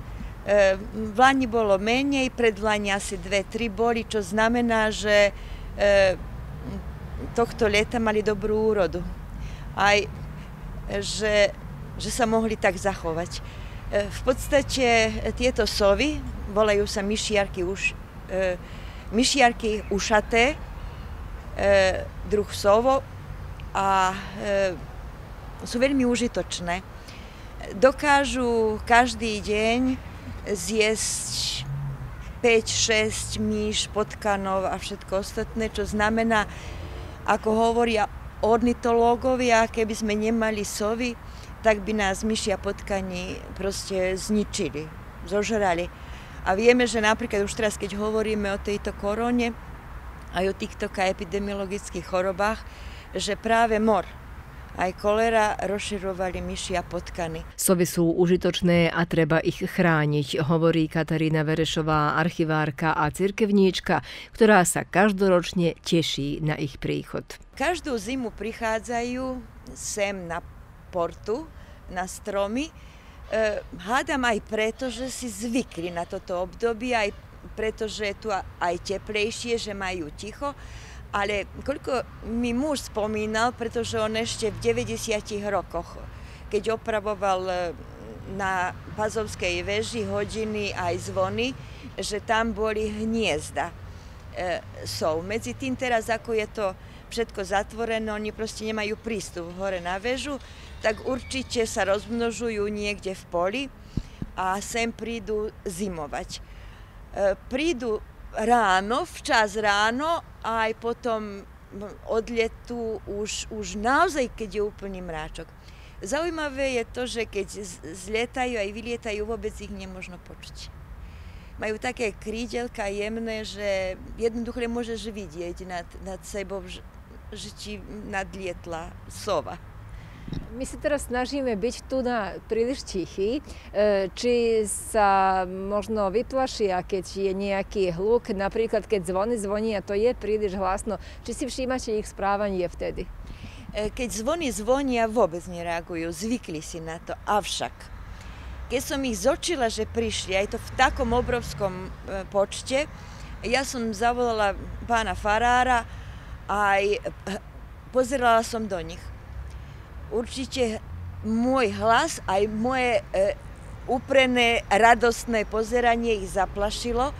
v Lani bolo menej, pred Lani asi dve, tri boli, čo znamená, že e, tohto leta mali dobrú úrodu. Aj, že, že sa mohli tak zachovať. E, v podstate tieto sovy, volajú sa myšiarky, už, myšiarky ušaté, druh sovo, a sú veľmi užitočné dokážu každý deň zjesť 5-6 myš, potkanov a všetko ostatné, čo znamená, ako hovoria ornitológovia, keby sme nemali sovy, tak by nás myši a potkani proste zničili, zožrali. A vieme, že napríklad už teraz, keď hovoríme o tejto korone, aj o týchto epidemiologických chorobách, že práve mor, aj kolera rozširovali myši a potkany. Sovy sú užitočné a treba ich chrániť, hovorí Katarína Verešová, archivárka a cirkevníčka, ktorá sa každoročne teší na ich príchod. Každú zimu prichádzajú sem na portu, na stromy, e, hádam aj preto, že si zvykli na toto obdobie, aj preto, že je tu aj teplejšie, že majú ticho, ale koľko mi muž spomínal, pretože on ešte v 90 rokoch, keď opravoval e, na Pazovskej veži hodiny aj zvony, že tam boli hniezda e, sov. Medzi tým teraz, ako je to všetko zatvorené, oni proste nemajú prístup hore na väžu, tak určite sa rozmnožujú niekde v poli a sem prídu zimovať. E, prídu ráno, včas ráno a aj potom od už, už naozaj, keď je úplný mráčok. Zaujímavé je to, že keď zlietajú aj vylietajú, vôbec ich nemožno počuť. Majú také krídelka jemné, že jednoducho nemôžeš vidieť nad, nad sebou, že, že ti nadlietla sova. My sa teraz snažíme byť tu na príliš tichý, e, či sa možno vyplašia, keď je nejaký hluk, napríklad keď zvony zvoní a to je príliš hlasno. Či si všímate ich správanie vtedy? E, keď zvony zvonia, vôbec nereagujú, zvykli si na to, avšak keď som ich zočila, že prišli, aj to v takom obrovskom e, počte, ja som zavolala pána Farára a aj pozerala som do nich určite môj hlas, aj moje e, uprené, radostné pozeranie ich zaplašilo.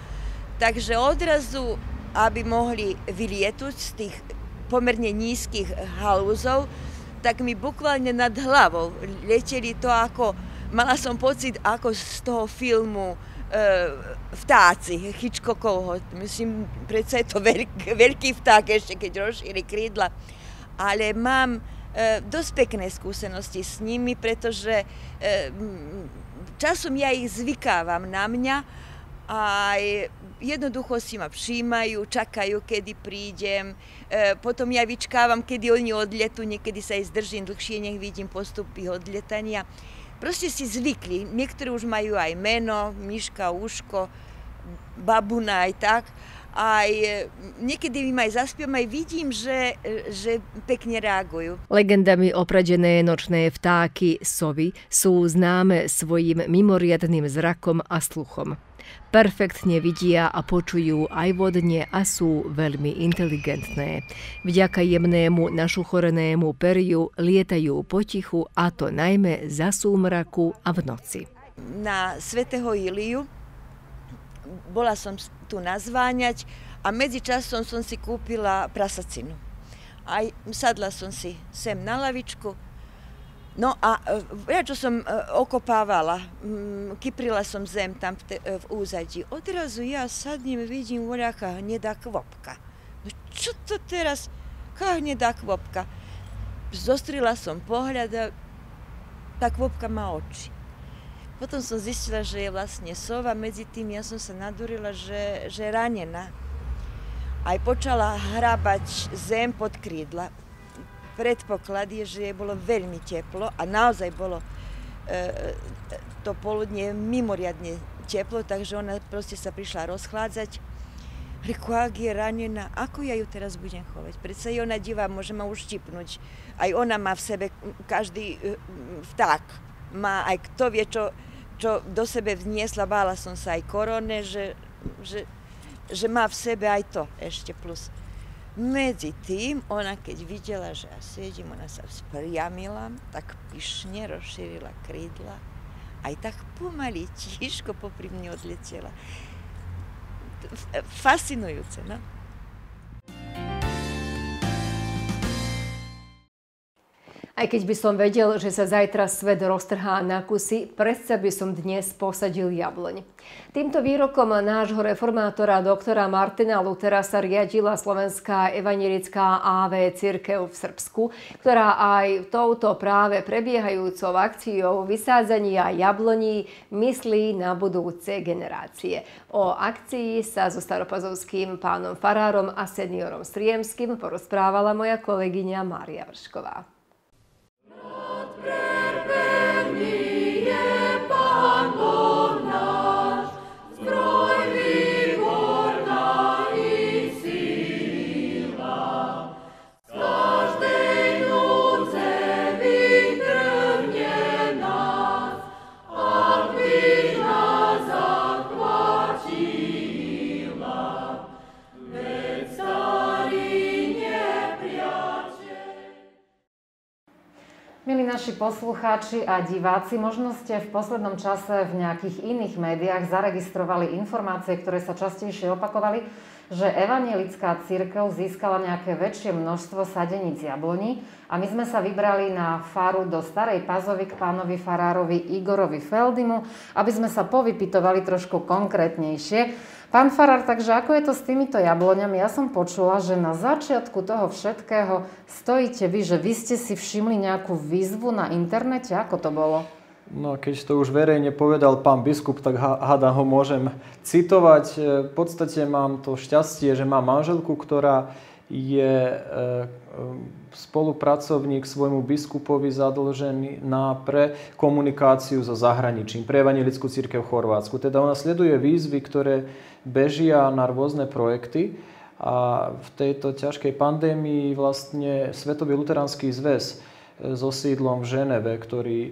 Takže odrazu, aby mohli vylietuť z tých pomerne nízkych halúzov, tak mi bukvalne nad hlavou leteli to ako, mala som pocit ako z toho filmu e, vtáci, Hitchcockovho. Myslím, predsa je to veľk, veľký vták ešte, keď rozšíri krídla. Ale mám E, dosť pekné skúsenosti s nimi, pretože e, časom ja ich zvykávam na mňa a jednoducho si ma všímajú, čakajú, kedy prídem. E, potom ja vyčkávam, kedy oni odletú, niekedy sa aj zdržím dlhšie, nech vidím postupy odletania. Proste si zvykli, niektorí už majú aj meno, Miška, Uško, Babuna aj tak aj e, niekedy im aj zaspiem, aj vidím, že, e, že pekne reagujú. Legendami opradené nočné vtáky sovy sú známe svojim mimoriadným zrakom a sluchom. Perfektne vidia a počujú aj vodne a sú veľmi inteligentné. Vďaka jemnému našuchorenému periu lietajú potichu a to najmä za súmraku a v noci. Na Svetého Iliu bola som tu nazváňať a medzičasom som si kúpila prasacinu. Aj sadla som si sem na lavičku. No a e, ja čo som e, okopávala, mm, kyprila som zem tam v, te, e, v úzadí. Odrazu ja sadnem, vidím voľaká hnedá kvopka. No čo to teraz? Ká hnedá kvopka? Zostrila som pohľad a tá kvopka má oči. Potom som zistila, že je vlastne sova, medzi tým ja som sa nadurila, že, že je ranená. Aj počala hrabať zem pod krídla. Predpoklad je, že je bolo veľmi teplo a naozaj bolo e, to poludne mimoriadne teplo, takže ona proste sa prišla rozchládzať. Reku, ak je ranená, ako ja ju teraz budem chovať? Predsa je ona divá, môže ma uštipnúť. Aj ona má v sebe každý e, vták. Má aj kto vie, čo čo do sebe vniesla, bála som sa aj korone, že, že, že má v sebe aj to ešte plus. Medzi tým, ona keď videla, že ja sedím, ona sa vzpriamila, tak pyšne rozšírila krídla. Aj tak pomaly, <laughs> tiško popri mne odletela. Fascinujúce, no. Aj keď by som vedel, že sa zajtra svet roztrhá na kusy, predsa by som dnes posadil jabloň. Týmto výrokom nášho reformátora doktora Martina Lutera sa riadila Slovenská evangelická AV Cirkev v Srbsku, ktorá aj touto práve prebiehajúcou akciou vysádzania jabloní myslí na budúce generácie. O akcii sa so staropazovským pánom farárom a seniorom Striemským porozprávala moja kolegyňa Mária Vršková. naši poslucháči a diváci, možno ste v poslednom čase v nejakých iných médiách zaregistrovali informácie, ktoré sa častejšie opakovali, že evanielická církev získala nejaké väčšie množstvo sadeníc jabloní a my sme sa vybrali na faru do Starej Pazovy k pánovi farárovi Igorovi Feldimu, aby sme sa povypitovali trošku konkrétnejšie Pán Farar, takže ako je to s týmito jabloňami? Ja som počula, že na začiatku toho všetkého stojíte vy, že vy ste si všimli nejakú výzvu na internete. Ako to bolo? No, keď to už verejne povedal pán biskup, tak hada ho môžem citovať. E, v podstate mám to šťastie, že mám manželku, ktorá je e, e, spolupracovník svojmu biskupovi zadlžený na pre komunikáciu so zahraničím, pre Evangelickú církev v Chorvátsku. Teda ona sleduje výzvy, ktoré bežia na rôzne projekty a v tejto ťažkej pandémii vlastne Svetový luteránsky zväz e, so sídlom v Ženeve, ktorý e,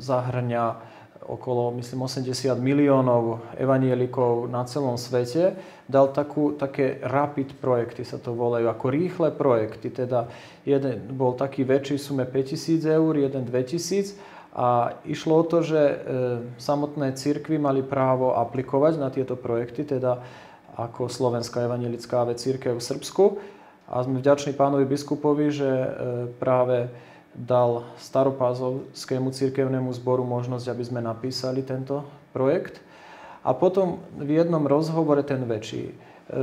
zahrňa okolo, myslím, 80 miliónov evanielikov na celom svete, dal takú, také rapid projekty, sa to volajú, ako rýchle projekty. Teda jeden bol taký väčší, sume 5000 eur, jeden 2000 a išlo o to, že e, samotné církvy mali právo aplikovať na tieto projekty, teda ako Slovenská evangelická církev v Srbsku. A sme vďační pánovi biskupovi, že e, práve dal staropázovskému církevnému zboru možnosť, aby sme napísali tento projekt. A potom v jednom rozhovore ten väčší E,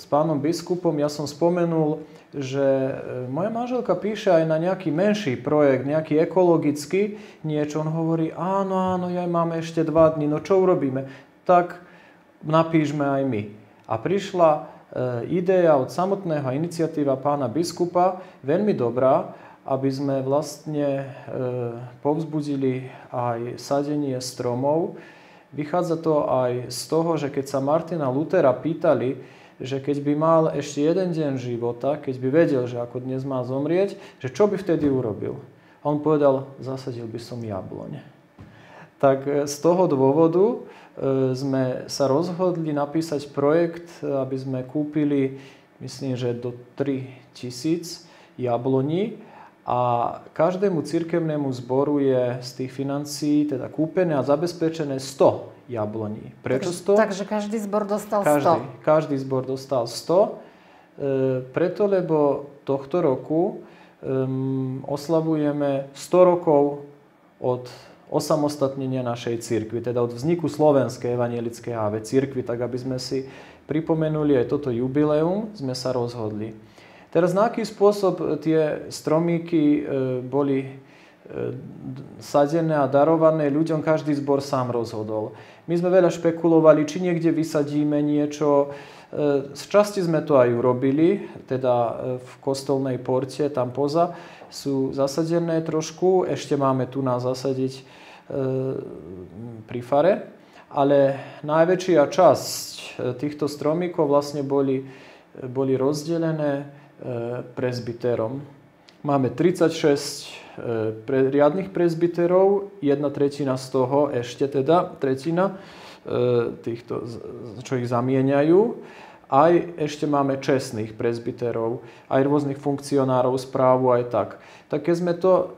s pánom biskupom, ja som spomenul, že e, moja manželka píše aj na nejaký menší projekt, nejaký ekologický niečo. On hovorí, áno, áno, ja máme ešte dva dny, no čo urobíme? Tak napíšme aj my. A prišla e, ideja od samotného iniciatíva pána biskupa, veľmi dobrá, aby sme vlastne povzbudili aj sadenie stromov, Vychádza to aj z toho, že keď sa Martina Lutera pýtali, že keď by mal ešte jeden deň života, keď by vedel, že ako dnes má zomrieť, že čo by vtedy urobil? A on povedal, zasadil by som jabloň. Tak e, z toho dôvodu e, sme sa rozhodli napísať projekt, e, aby sme kúpili, myslím, že do 3000 jabloní a každému cirkevnému zboru je z tých financí teda kúpené a zabezpečené 100 jabloní. Prečo 100? Takže každý zbor dostal 100. Každý zbor dostal 100, e, preto lebo tohto roku um, oslavujeme 100 rokov od osamostatnenia našej cirkvi, teda od vzniku Slovenskej evangelickej AV cirkvi, tak aby sme si pripomenuli aj toto jubileum, sme sa rozhodli. Teraz na aký spôsob e, tie stromíky e, boli e, sadené a darované ľuďom, každý zbor sám rozhodol. My sme veľa špekulovali, či niekde vysadíme niečo. Z časti sme to aj urobili, teda v kostolnej porte, tam poza, sú zasadené trošku, ešte máme tu nás zasadiť pri fare, ale najväčšia časť týchto stromíkov vlastne boli, boli rozdelené E, prezbiterom. Máme 36 e, riadných prezbiterov, jedna tretina z toho ešte teda, tretina e, týchto, čo ich zamieňajú. Aj ešte máme čestných prezbiterov, aj rôznych funkcionárov správu, aj tak. Tak keď sme to,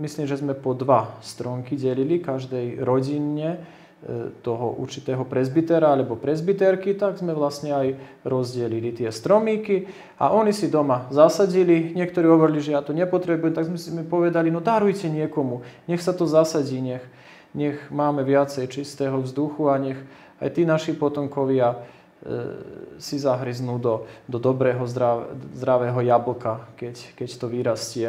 myslím, že sme po dva stronky delili každej rodinne, E, toho určitého prezbytera alebo prezbyterky, tak sme vlastne aj rozdelili tie stromíky a oni si doma zasadili, niektorí hovorili, že ja to nepotrebujem, tak sme si mi povedali, no darujte niekomu, nech sa to zasadí, nech, nech máme viacej čistého vzduchu a nech aj tí naši potomkovia e, si zahryznú do, do dobrého, zdrav, zdravého jablka, keď, keď to vyrastie.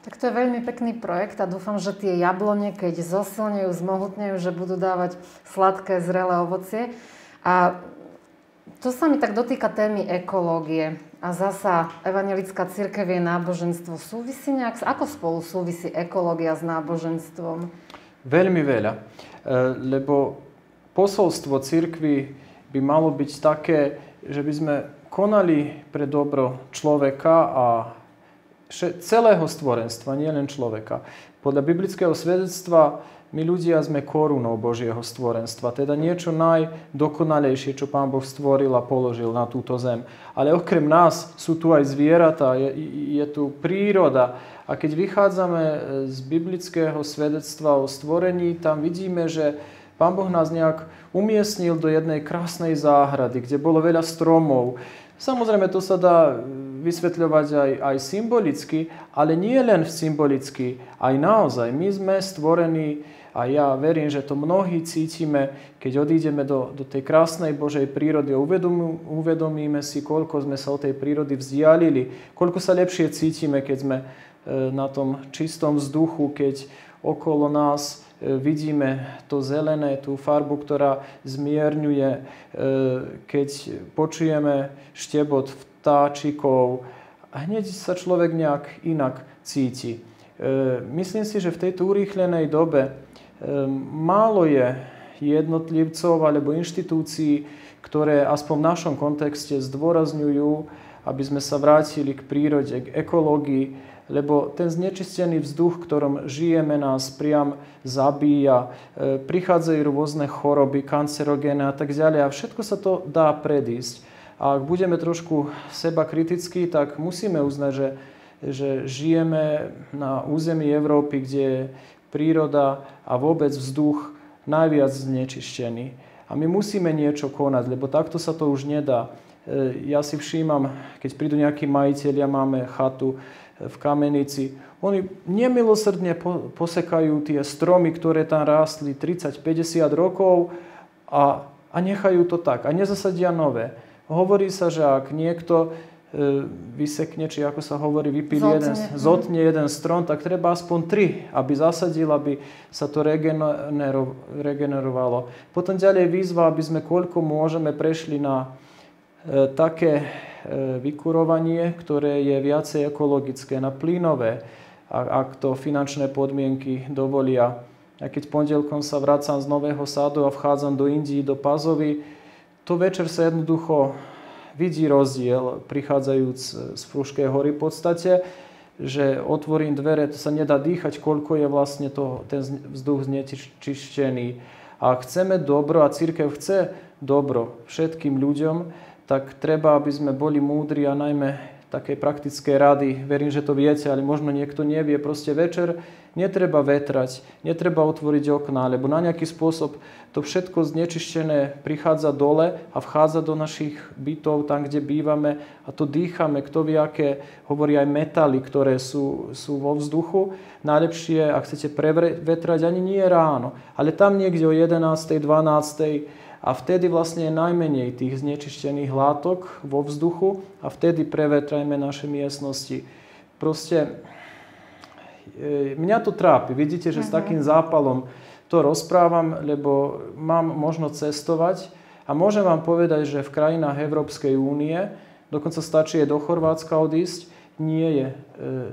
Tak to je veľmi pekný projekt a dúfam, že tie jablone, keď zosilňujú, zmohutňujú, že budú dávať sladké, zrelé ovocie. A to sa mi tak dotýka témy ekológie. A zasa evangelická církev je náboženstvo. Súvisí nejak, ako spolu súvisí ekológia s náboženstvom? Veľmi veľa. E, lebo posolstvo církvy by malo byť také, že by sme konali pre dobro človeka a celého stvorenstva, nielen človeka. Podľa biblického svedectva my ľudia sme korunou Božieho stvorenstva, teda niečo najdokonalejšie, čo Pán Boh stvoril a položil na túto zem. Ale okrem nás sú tu aj zvieratá, je, je tu príroda. A keď vychádzame e, z biblického svedectva o stvorení, tam vidíme, že Pán Boh nás nejak umiestnil do jednej krásnej záhrady, kde bolo veľa stromov. Samozrejme, to sa dá vysvetľovať aj, aj symbolicky, ale nie len symbolicky, aj naozaj. My sme stvorení a ja verím, že to mnohí cítime, keď odídeme do, do tej krásnej Božej prírody a uvedomí, uvedomíme si, koľko sme sa od tej prírody vzdialili, koľko sa lepšie cítime, keď sme e, na tom čistom vzduchu, keď okolo nás e, vidíme to zelené, tú farbu, ktorá zmierňuje, e, keď počujeme štebot v vtáčikov. Hneď sa človek nejak inak cíti. E, myslím si, že v tejto urýchlenej dobe e, málo je jednotlivcov alebo inštitúcií, ktoré aspoň v našom kontexte zdôrazňujú, aby sme sa vrátili k prírode, k ekológii, lebo ten znečistený vzduch, v ktorom žijeme, nás priam zabíja, e, prichádzajú rôzne choroby, kancerogéne a tak ďalej a všetko sa to dá predísť. A ak budeme trošku seba kritickí, tak musíme uznať, že, že žijeme na území Európy, kde je príroda a vôbec vzduch najviac znečištený. A my musíme niečo konať, lebo takto sa to už nedá. E, ja si všímam, keď prídu nejakí majiteľia, máme chatu e, v kamenici, oni nemilosrdne posekajú tie stromy, ktoré tam rástli 30-50 rokov a, a nechajú to tak a nezasadia nové. Hovorí sa, že ak niekto e, vysekne, či ako sa hovorí, vypíli zotne. jeden, zotne jeden strom, tak treba aspoň tri, aby zasadil, aby sa to regenero, regenerovalo. Potom ďalej výzva, aby sme koľko môžeme prešli na e, také e, vykurovanie, ktoré je viacej ekologické, na plynové, ak to finančné podmienky dovolia. keď pondelkom sa vracam z Nového sadu a vchádzam do Indii, do Pazovy, to večer sa jednoducho vidí rozdiel, prichádzajúc z Fruškej hory v podstate, že otvorím dvere, to sa nedá dýchať, koľko je vlastne to, ten vzduch znečištený. A chceme dobro a církev chce dobro všetkým ľuďom, tak treba, aby sme boli múdri a najmä také praktické rady. Verím, že to viete, ale možno niekto nevie. Proste večer netreba vetrať, netreba otvoriť okná, lebo na nejaký spôsob to všetko znečištené prichádza dole a vchádza do našich bytov, tam, kde bývame a to dýchame. Kto vie, aké hovorí aj metály, ktoré sú, sú vo vzduchu. Najlepšie, ak chcete prevetrať, ani nie ráno, ale tam niekde o 11.00, 12.00, a vtedy vlastne je najmenej tých znečištených látok vo vzduchu a vtedy prevetrajme naše miestnosti. Proste e, mňa to trápi. Vidíte, že s mhm. takým zápalom to rozprávam, lebo mám možno cestovať a môžem vám povedať, že v krajinách Európskej únie, dokonca stačí je do Chorvátska odísť, nie je e,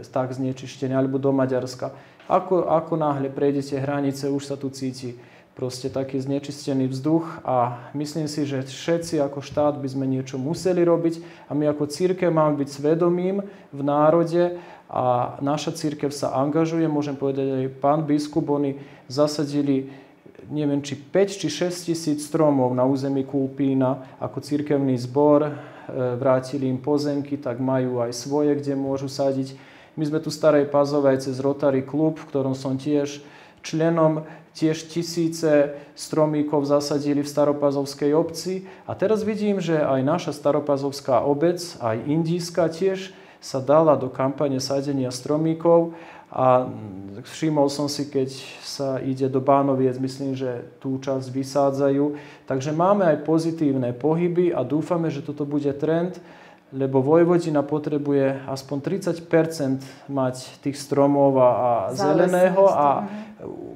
tak znečištené, alebo do Maďarska. Ako, ako náhle prejdete hranice, už sa tu cíti proste taký znečistený vzduch a myslím si, že všetci ako štát by sme niečo museli robiť a my ako církev máme byť svedomím v národe a naša církev sa angažuje, môžem povedať aj pán biskup, oni zasadili neviem, či 5 či 6 tisíc stromov na území Kulpína ako církevný zbor, e, vrátili im pozemky, tak majú aj svoje, kde môžu sadiť. My sme tu Starej Pazovej cez Rotary klub, v ktorom som tiež členom tiež tisíce stromíkov zasadili v staropazovskej obci. A teraz vidím, že aj naša staropazovská obec, aj indíska tiež sa dala do kampane sadenia stromíkov a všimol som si, keď sa ide do Bánoviec, myslím, že tú časť vysádzajú. Takže máme aj pozitívne pohyby a dúfame, že toto bude trend, lebo Vojvodina potrebuje aspoň 30 mať tých stromov a, a zeleného a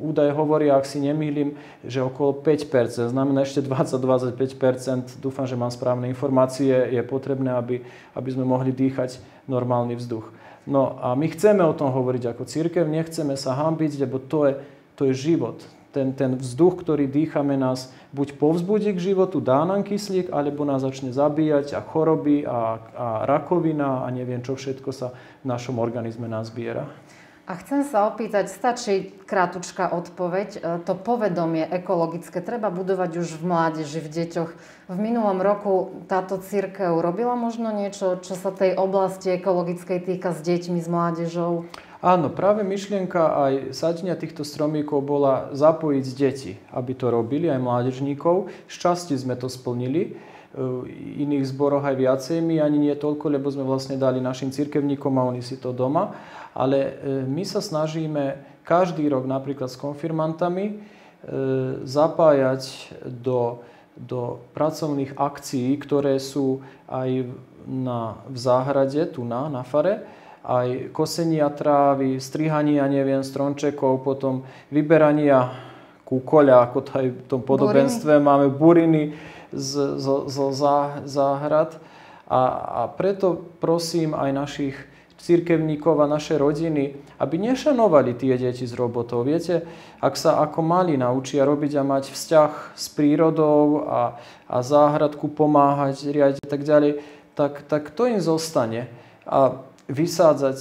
údaje hovoria, ak si nemýlim, že okolo 5%, znamená ešte 20-25%, dúfam, že mám správne informácie, je potrebné, aby, aby sme mohli dýchať normálny vzduch. No a my chceme o tom hovoriť ako církev, nechceme sa hambiť, lebo to je, to je život. Ten, ten vzduch, ktorý dýchame, nás buď povzbudí k životu, dá nám kyslík, alebo nás začne zabíjať a choroby a, a rakovina a neviem čo všetko sa v našom organizme nazbiera. A chcem sa opýtať, stačí krátučka odpoveď. E, to povedomie ekologické treba budovať už v mládeži, v deťoch. V minulom roku táto církev robila možno niečo, čo sa tej oblasti ekologickej týka s deťmi, s mládežou? Áno, práve myšlienka aj sadenia týchto stromíkov bola zapojiť deti, aby to robili, aj mládežníkov. Šťastie sme to splnili e, V iných zboroch aj viacej, my ani nie toľko, lebo sme vlastne dali našim cirkevníkom a oni si to doma ale e, my sa snažíme každý rok napríklad s konfirmantami e, zapájať do, do pracovných akcií, ktoré sú aj na, v záhrade, tu na, na fare, aj kosenia trávy, strihania, neviem, strončekov, potom vyberania kúkoľa, ako to aj v tom podobenstve buriny. máme buriny zo, záhrad. A, a preto prosím aj našich církevníkov a naše rodiny, aby nešanovali tie deti s robotov. Viete, ak sa ako mali naučia robiť a mať vzťah s prírodou a, a záhradku pomáhať, riadiť a tak ďalej, tak, tak to im zostane. A vysádzať,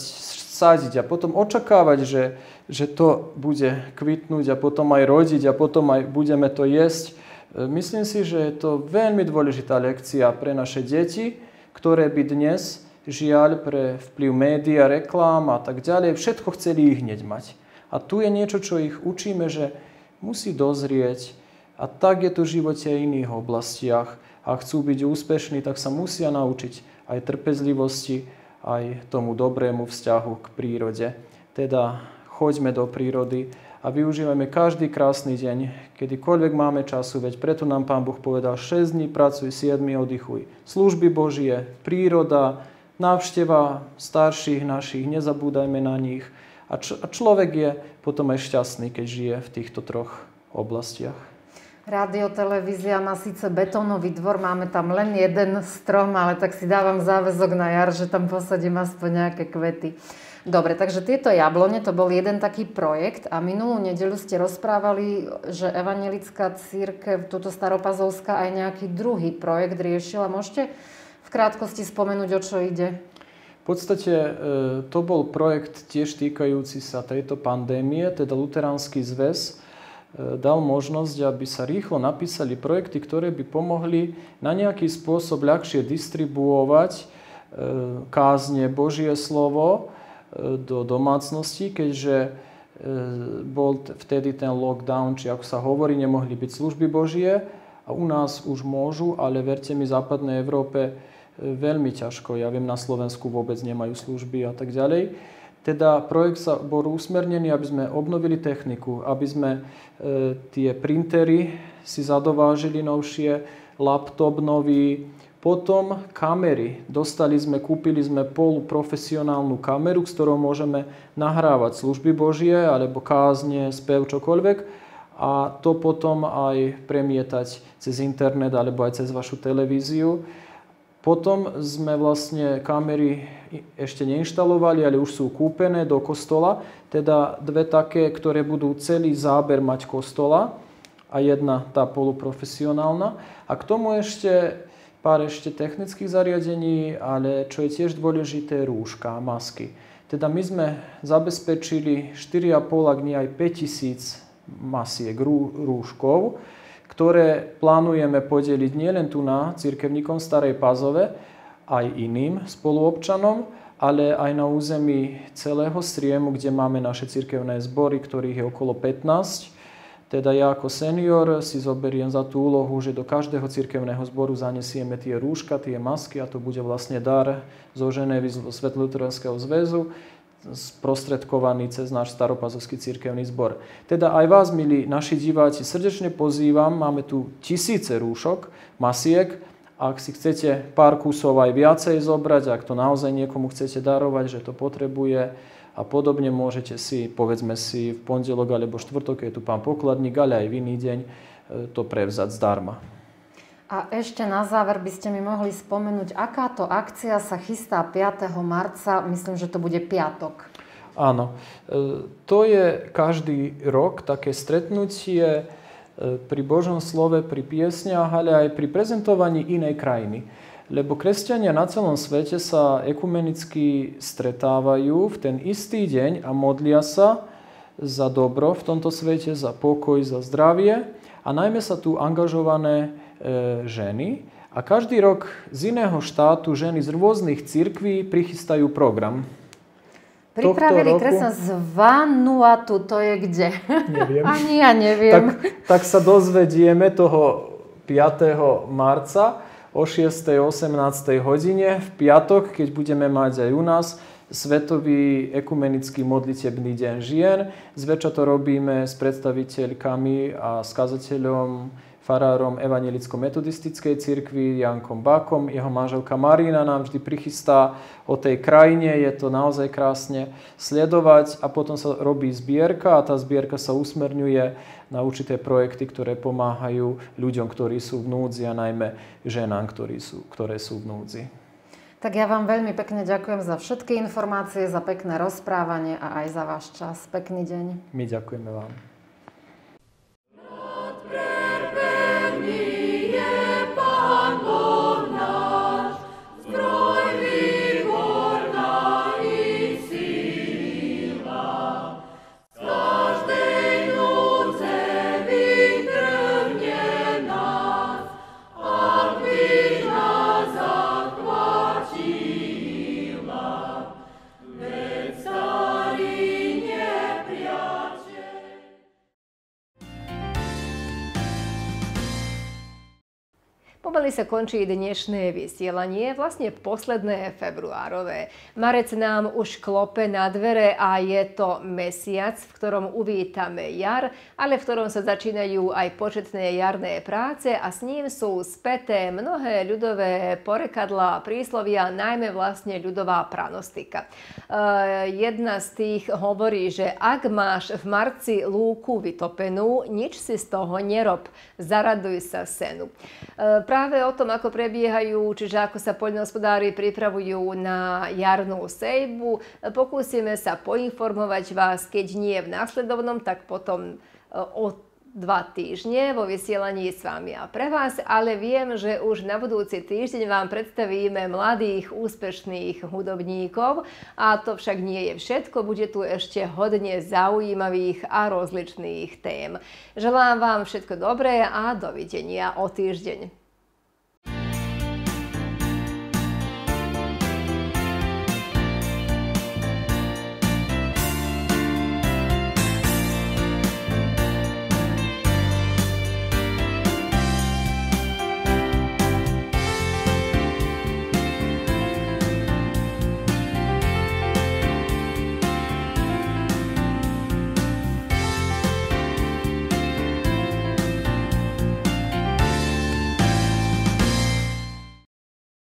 sádiť a potom očakávať, že, že to bude kvitnúť a potom aj rodiť a potom aj budeme to jesť. E, myslím si, že je to veľmi dôležitá lekcia pre naše deti, ktoré by dnes žiaľ pre vplyv média, reklám a tak ďalej. Všetko chceli ich hneď mať. A tu je niečo, čo ich učíme, že musí dozrieť a tak je to v živote aj iných oblastiach. A chcú byť úspešní, tak sa musia naučiť aj trpezlivosti, aj tomu dobrému vzťahu k prírode. Teda choďme do prírody a využívame každý krásny deň, kedykoľvek máme času, veď preto nám Pán Boh povedal 6 dní pracuj, 7 oddychuj. Služby Božie, príroda, návšteva starších našich, nezabúdajme na nich. A, č- a človek je potom aj šťastný, keď žije v týchto troch oblastiach. Rádio, televízia má síce betónový dvor, máme tam len jeden strom, ale tak si dávam záväzok na jar, že tam posadím aspoň nejaké kvety. Dobre, takže tieto jablone, to bol jeden taký projekt a minulú nedelu ste rozprávali, že Evangelická církev, túto staropazovská aj nejaký druhý projekt riešila. Môžete krátkosti spomenúť, o čo ide? V podstate e, to bol projekt tiež týkajúci sa tejto pandémie, teda Luteránsky zväz e, dal možnosť, aby sa rýchlo napísali projekty, ktoré by pomohli na nejaký spôsob ľahšie distribuovať e, kázne Božie slovo do domácnosti, keďže bol vtedy ten lockdown, či ako sa hovorí, nemohli byť služby Božie a u nás už môžu, ale verte mi, v západnej Európe veľmi ťažko. Ja viem, na Slovensku vôbec nemajú služby a tak ďalej. Teda projekt sa bol usmernený, aby sme obnovili techniku, aby sme e, tie printery si zadovážili novšie, laptop nový, potom kamery. Dostali sme, kúpili sme poluprofesionálnu kameru, s ktorou môžeme nahrávať služby Božie alebo kázne, spev, čokoľvek a to potom aj premietať cez internet alebo aj cez vašu televíziu. Potom sme vlastne kamery ešte neinštalovali, ale už sú kúpené do kostola. Teda dve také, ktoré budú celý záber mať kostola a jedna tá poluprofesionálna. A k tomu ešte pár ešte technických zariadení, ale čo je tiež dôležité, rúška a masky. Teda my sme zabezpečili 4,5 ak nie aj 5000 masiek rúškov ktoré plánujeme podeliť nielen tu na církevníkom Starej Pazove, aj iným spoluobčanom, ale aj na území celého Sriemu, kde máme naše církevné zbory, ktorých je okolo 15. Teda ja ako senior si zoberiem za tú úlohu, že do každého církevného zboru zanesieme tie rúška, tie masky a to bude vlastne dar zo Ženevy Svetloturanského zväzu sprostredkovaný cez náš staropazovský církevný zbor. Teda aj vás, milí naši diváci, srdečne pozývam. Máme tu tisíce rúšok, masiek. Ak si chcete pár kusov aj viacej zobrať, ak to naozaj niekomu chcete darovať, že to potrebuje a podobne, môžete si, povedzme si, v pondelok alebo štvrtok, je tu pán pokladník, ale aj v iný deň, e, to prevzať zdarma. A ešte na záver by ste mi mohli spomenúť, aká to akcia sa chystá 5. marca, myslím, že to bude piatok. Áno, e, to je každý rok také stretnutie e, pri Božom slove, pri piesniach, ale aj pri prezentovaní inej krajiny. Lebo kresťania na celom svete sa ekumenicky stretávajú v ten istý deň a modlia sa za dobro v tomto svete, za pokoj, za zdravie a najmä sa tu angažované E, ženy a každý rok z iného štátu ženy z rôznych cirkví prichystajú program. Pripravili roku... kresna z Vanuatu, to je kde? Neviem. <laughs> Ani ja neviem. Tak, tak sa dozvedieme toho 5. marca o 6. 18. hodine v piatok, keď budeme mať aj u nás Svetový ekumenický modlitebný deň žien. Zväčša to robíme s predstaviteľkami a skazateľom farárom evangelicko-metodistickej cirkvi Jankom Bakom. Jeho manželka Marina nám vždy prichystá o tej krajine, je to naozaj krásne sledovať a potom sa robí zbierka a tá zbierka sa usmerňuje na určité projekty, ktoré pomáhajú ľuďom, ktorí sú v núdzi a najmä ženám, ktorí sú, ktoré sú v núdzi. Tak ja vám veľmi pekne ďakujem za všetky informácie, za pekné rozprávanie a aj za váš čas. Pekný deň. My ďakujeme vám. Pomaly sa končí dnešné vysielanie, vlastne posledné februárové. Marec nám už klope na dvere a je to mesiac, v ktorom uvítame jar, ale v ktorom sa začínajú aj početné jarné práce a s ním sú späté mnohé ľudové porekadla príslovia, najmä vlastne ľudová pranostika. E, jedna z tých hovorí, že ak máš v marci lúku vytopenú, nič si z toho nerob, zaraduj sa senu. E, práve práve o tom, ako prebiehajú, čiže ako sa poľnohospodári pripravujú na jarnú sejbu. Pokúsime sa poinformovať vás, keď nie v následovnom, tak potom e, o dva týždne vo vysielaní s vami a pre vás, ale viem, že už na budúci týždeň vám predstavíme mladých úspešných hudobníkov a to však nie je všetko, bude tu ešte hodne zaujímavých a rozličných tém. Želám vám všetko dobré a dovidenia o týždeň.